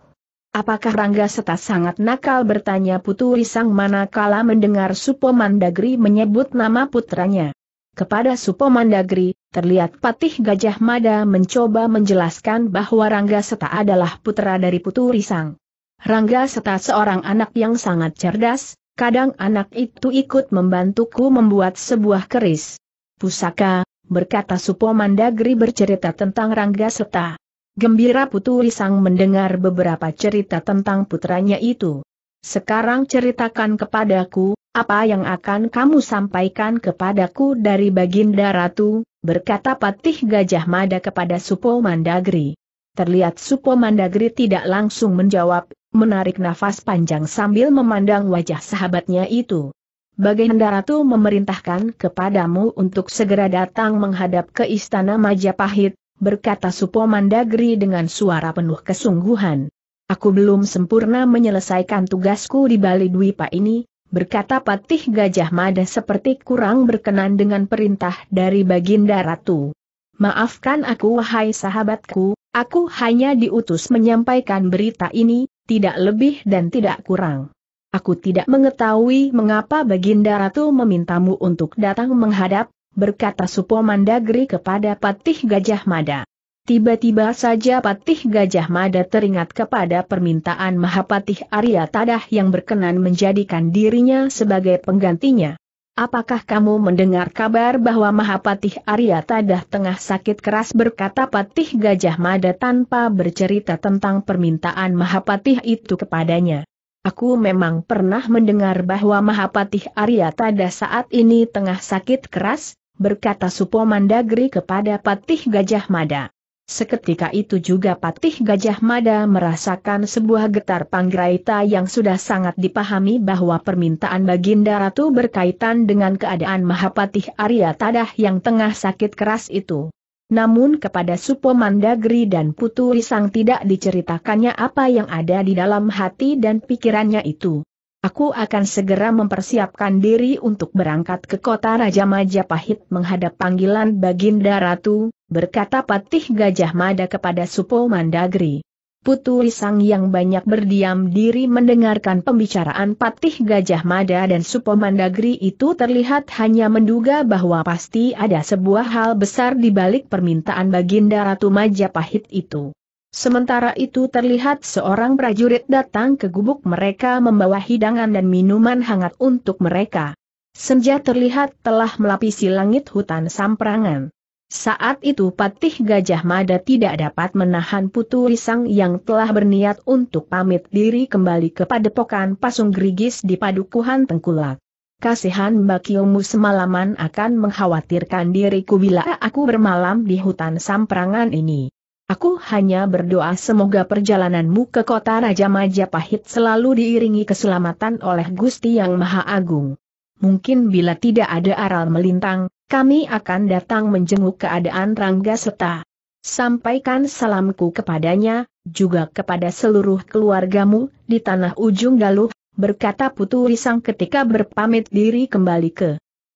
Apakah Rangga Seta sangat nakal bertanya Putu Risang manakala mendengar Supo Mandagri menyebut nama putranya. Kepada Supo Mandagri, terlihat Patih Gajah Mada mencoba menjelaskan bahwa Rangga Seta adalah putra dari Putu Risang. Rangga Seta seorang anak yang sangat cerdas, Kadang anak itu ikut membantuku membuat sebuah keris. Pusaka, berkata Supomandagri bercerita tentang Rangga Seta. Gembira Putu Risang mendengar beberapa cerita tentang putranya itu. Sekarang ceritakan kepadaku, apa yang akan kamu sampaikan kepadaku dari Baginda Ratu, berkata Patih Gajah Mada kepada Supomandagri. Terlihat Supomandagri tidak langsung menjawab, menarik nafas panjang sambil memandang wajah sahabatnya itu. Baginda Ratu memerintahkan kepadamu untuk segera datang menghadap ke Istana Majapahit, berkata Supo Mandagri dengan suara penuh kesungguhan. Aku belum sempurna menyelesaikan tugasku di Bali Dwipa ini, berkata Patih Gajah Mada seperti kurang berkenan dengan perintah dari Baginda Ratu. Maafkan aku wahai sahabatku, Aku hanya diutus menyampaikan berita ini, tidak lebih dan tidak kurang. Aku tidak mengetahui mengapa Baginda Ratu memintamu untuk datang menghadap, berkata Mandagri kepada Patih Gajah Mada. Tiba-tiba saja Patih Gajah Mada teringat kepada permintaan Mahapatih Arya Tadah yang berkenan menjadikan dirinya sebagai penggantinya. Apakah kamu mendengar kabar bahwa Mahapatih Arya Tadah tengah sakit keras berkata Patih Gajah Mada tanpa bercerita tentang permintaan Mahapatih itu kepadanya? Aku memang pernah mendengar bahwa Mahapatih Arya Tadah saat ini tengah sakit keras, berkata Supomandagri kepada Patih Gajah Mada. Seketika itu juga Patih Gajah Mada merasakan sebuah getar panggraita yang sudah sangat dipahami bahwa permintaan Baginda Ratu berkaitan dengan keadaan Mahapatih Arya Tadah yang tengah sakit keras itu. Namun kepada Supo Mandagri dan Putu Risang tidak diceritakannya apa yang ada di dalam hati dan pikirannya itu. Aku akan segera mempersiapkan diri untuk berangkat ke kota Raja Majapahit menghadap panggilan Baginda Ratu, berkata Patih Gajah Mada kepada Supo Mandagri. Putu Risang yang banyak berdiam diri mendengarkan pembicaraan Patih Gajah Mada dan Supo Mandagri itu terlihat hanya menduga bahwa pasti ada sebuah hal besar di balik permintaan Baginda Ratu Majapahit itu. Sementara itu terlihat seorang prajurit datang ke gubuk mereka membawa hidangan dan minuman hangat untuk mereka. Senja terlihat telah melapisi langit hutan samprangan. Saat itu Patih Gajah Mada tidak dapat menahan Putu Risang yang telah berniat untuk pamit diri kembali ke padepokan Pasung Gerigis di Padukuhan Tengkulak. Kasihan bakiomu semalaman akan mengkhawatirkan diriku bila aku bermalam di hutan samprangan ini. Aku hanya berdoa semoga perjalananmu ke kota Raja Majapahit selalu diiringi keselamatan oleh Gusti Yang Maha Agung. Mungkin bila tidak ada aral melintang, kami akan datang menjenguk keadaan Rangga Seta. Sampaikan salamku kepadanya, juga kepada seluruh keluargamu, di tanah ujung galuh, berkata Putu Risang ketika berpamit diri kembali ke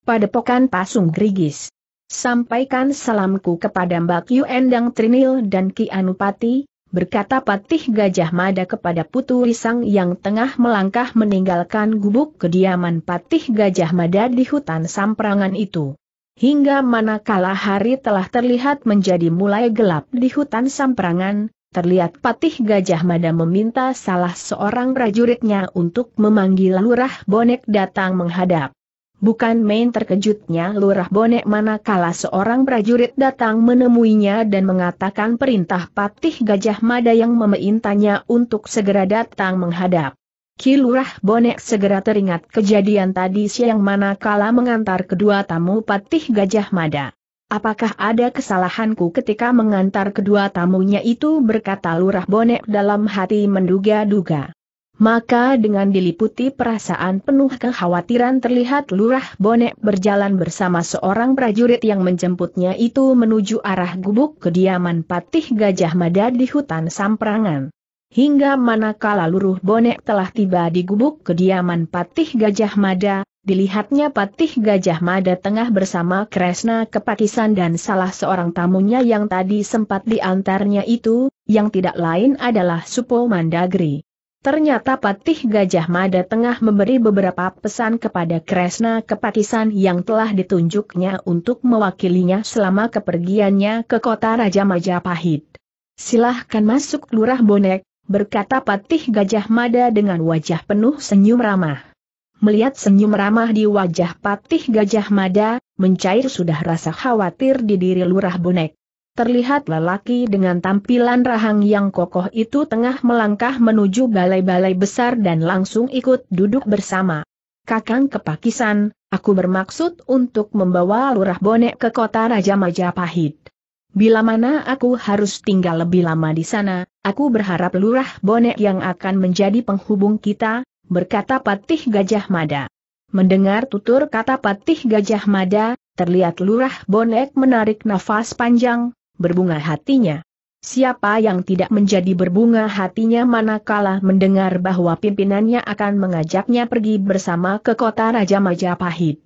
Padepokan Pasung Grigis. Sampaikan salamku kepada Mbak Endang Trinil dan Ki Anupati, berkata Patih Gajah Mada kepada Putu Risang yang tengah melangkah meninggalkan gubuk kediaman Patih Gajah Mada di hutan samprangan itu. Hingga manakala hari telah terlihat menjadi mulai gelap di hutan samprangan, terlihat Patih Gajah Mada meminta salah seorang prajuritnya untuk memanggil Lurah Bonek datang menghadap. Bukan main terkejutnya lurah bonek manakala seorang prajurit datang menemuinya dan mengatakan perintah patih Gajah Mada yang memintanya untuk segera datang menghadap. Ki Lurah Bonek segera teringat kejadian tadi siang manakala mengantar kedua tamu patih Gajah Mada. Apakah ada kesalahanku ketika mengantar kedua tamunya itu berkata Lurah Bonek dalam hati menduga-duga. Maka dengan diliputi perasaan penuh kekhawatiran terlihat lurah bonek berjalan bersama seorang prajurit yang menjemputnya itu menuju arah gubuk kediaman patih Gajah Mada di hutan Samprangan. Hingga manakala luruh bonek telah tiba di gubuk kediaman patih Gajah Mada, dilihatnya patih Gajah Mada tengah bersama Kresna Kepakisan dan salah seorang tamunya yang tadi sempat diantarnya itu, yang tidak lain adalah Supo Mandagri. Ternyata Patih Gajah Mada tengah memberi beberapa pesan kepada Kresna Kepatisan yang telah ditunjuknya untuk mewakilinya selama kepergiannya ke kota Raja Majapahit. Silahkan masuk Lurah Bonek, berkata Patih Gajah Mada dengan wajah penuh senyum ramah. Melihat senyum ramah di wajah Patih Gajah Mada, mencair sudah rasa khawatir di diri Lurah Bonek terlihat lelaki dengan tampilan rahang yang kokoh itu tengah melangkah menuju balai-balai besar dan langsung ikut duduk bersama. Kakang Kepakisan, aku bermaksud untuk membawa lurah bonek ke kota Raja Majapahit. Bila mana aku harus tinggal lebih lama di sana, aku berharap lurah bonek yang akan menjadi penghubung kita, berkata Patih Gajah Mada. Mendengar tutur kata Patih Gajah Mada, terlihat lurah bonek menarik nafas panjang, berbunga hatinya. Siapa yang tidak menjadi berbunga hatinya manakala mendengar bahwa pimpinannya akan mengajaknya pergi bersama ke kota Raja Majapahit.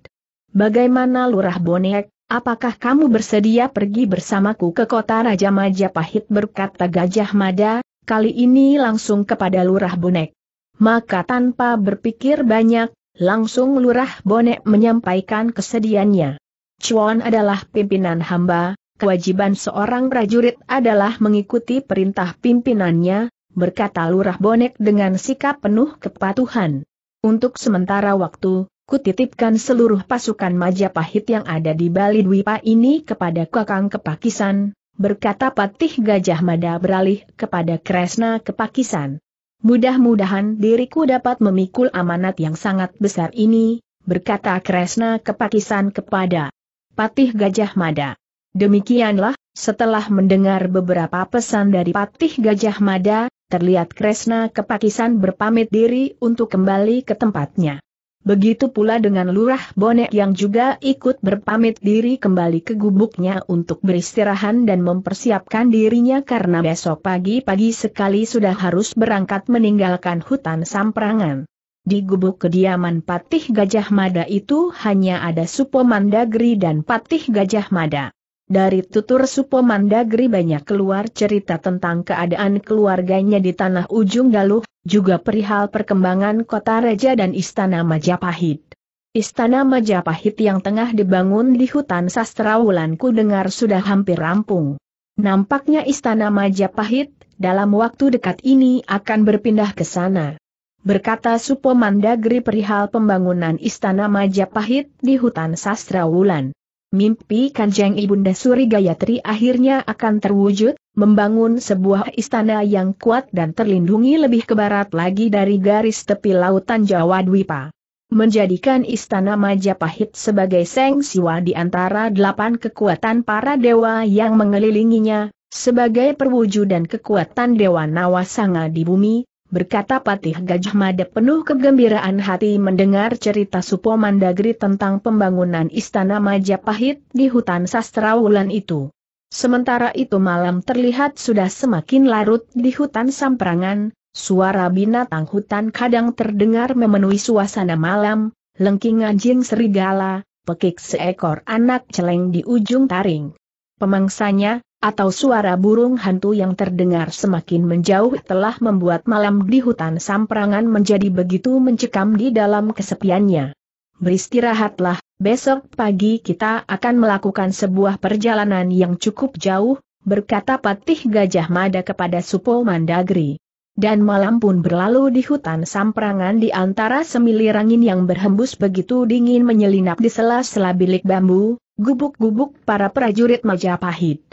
Bagaimana lurah bonek, apakah kamu bersedia pergi bersamaku ke kota Raja Majapahit berkata Gajah Mada, kali ini langsung kepada lurah bonek. Maka tanpa berpikir banyak, langsung lurah bonek menyampaikan kesediannya. Cuan adalah pimpinan hamba, kewajiban seorang prajurit adalah mengikuti perintah pimpinannya, berkata Lurah Bonek dengan sikap penuh kepatuhan. Untuk sementara waktu, kutitipkan seluruh pasukan Majapahit yang ada di Bali Dwipa ini kepada Kakang Kepakisan, berkata Patih Gajah Mada beralih kepada Kresna Kepakisan. Mudah-mudahan diriku dapat memikul amanat yang sangat besar ini, berkata Kresna Kepakisan kepada Patih Gajah Mada. Demikianlah, setelah mendengar beberapa pesan dari Patih Gajah Mada, terlihat Kresna kepakisan berpamit diri untuk kembali ke tempatnya. Begitu pula dengan Lurah Bonek yang juga ikut berpamit diri kembali ke gubuknya untuk beristirahat dan mempersiapkan dirinya karena besok pagi-pagi sekali sudah harus berangkat meninggalkan hutan samprangan. Di gubuk kediaman Patih Gajah Mada itu hanya ada mandagri dan Patih Gajah Mada. Dari tutur Supo Mandagri banyak keluar cerita tentang keadaan keluarganya di tanah ujung Galuh, juga perihal perkembangan kota Raja dan Istana Majapahit. Istana Majapahit yang tengah dibangun di hutan Sastrawulanku dengar sudah hampir rampung. Nampaknya Istana Majapahit, dalam waktu dekat ini akan berpindah ke sana. Berkata Supo Mandagri perihal pembangunan Istana Majapahit di hutan Sastrawulan. Mimpi Kanjeng Ibunda Suri Gayatri akhirnya akan terwujud, membangun sebuah istana yang kuat dan terlindungi lebih ke barat lagi dari garis tepi lautan Jawa Dwipa. Menjadikan istana Majapahit sebagai seng siwa di antara delapan kekuatan para dewa yang mengelilinginya, sebagai perwujudan kekuatan Dewa Nawasanga di bumi, berkata Patih Gajah Mada penuh kegembiraan hati mendengar cerita Mandagri tentang pembangunan Istana Majapahit di hutan sastra Wulan itu. Sementara itu malam terlihat sudah semakin larut di hutan Samprangan, suara binatang hutan kadang terdengar memenuhi suasana malam, lengking anjing serigala, pekik seekor anak celeng di ujung taring. Pemangsanya, atau suara burung hantu yang terdengar semakin menjauh telah membuat malam di hutan samprangan menjadi begitu mencekam di dalam kesepiannya. Beristirahatlah, besok pagi kita akan melakukan sebuah perjalanan yang cukup jauh, berkata Patih Gajah Mada kepada Supo Mandagri. Dan malam pun berlalu di hutan samprangan di antara semilir angin yang berhembus begitu dingin menyelinap di sela-sela bilik bambu, gubuk-gubuk para prajurit Majapahit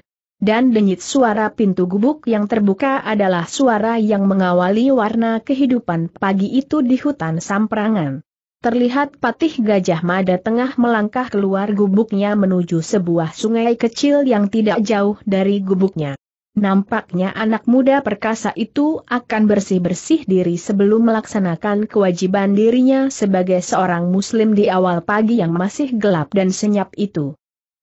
dan denyit suara pintu gubuk yang terbuka adalah suara yang mengawali warna kehidupan pagi itu di hutan samprangan. Terlihat patih gajah mada tengah melangkah keluar gubuknya menuju sebuah sungai kecil yang tidak jauh dari gubuknya. Nampaknya anak muda perkasa itu akan bersih-bersih diri sebelum melaksanakan kewajiban dirinya sebagai seorang muslim di awal pagi yang masih gelap dan senyap itu.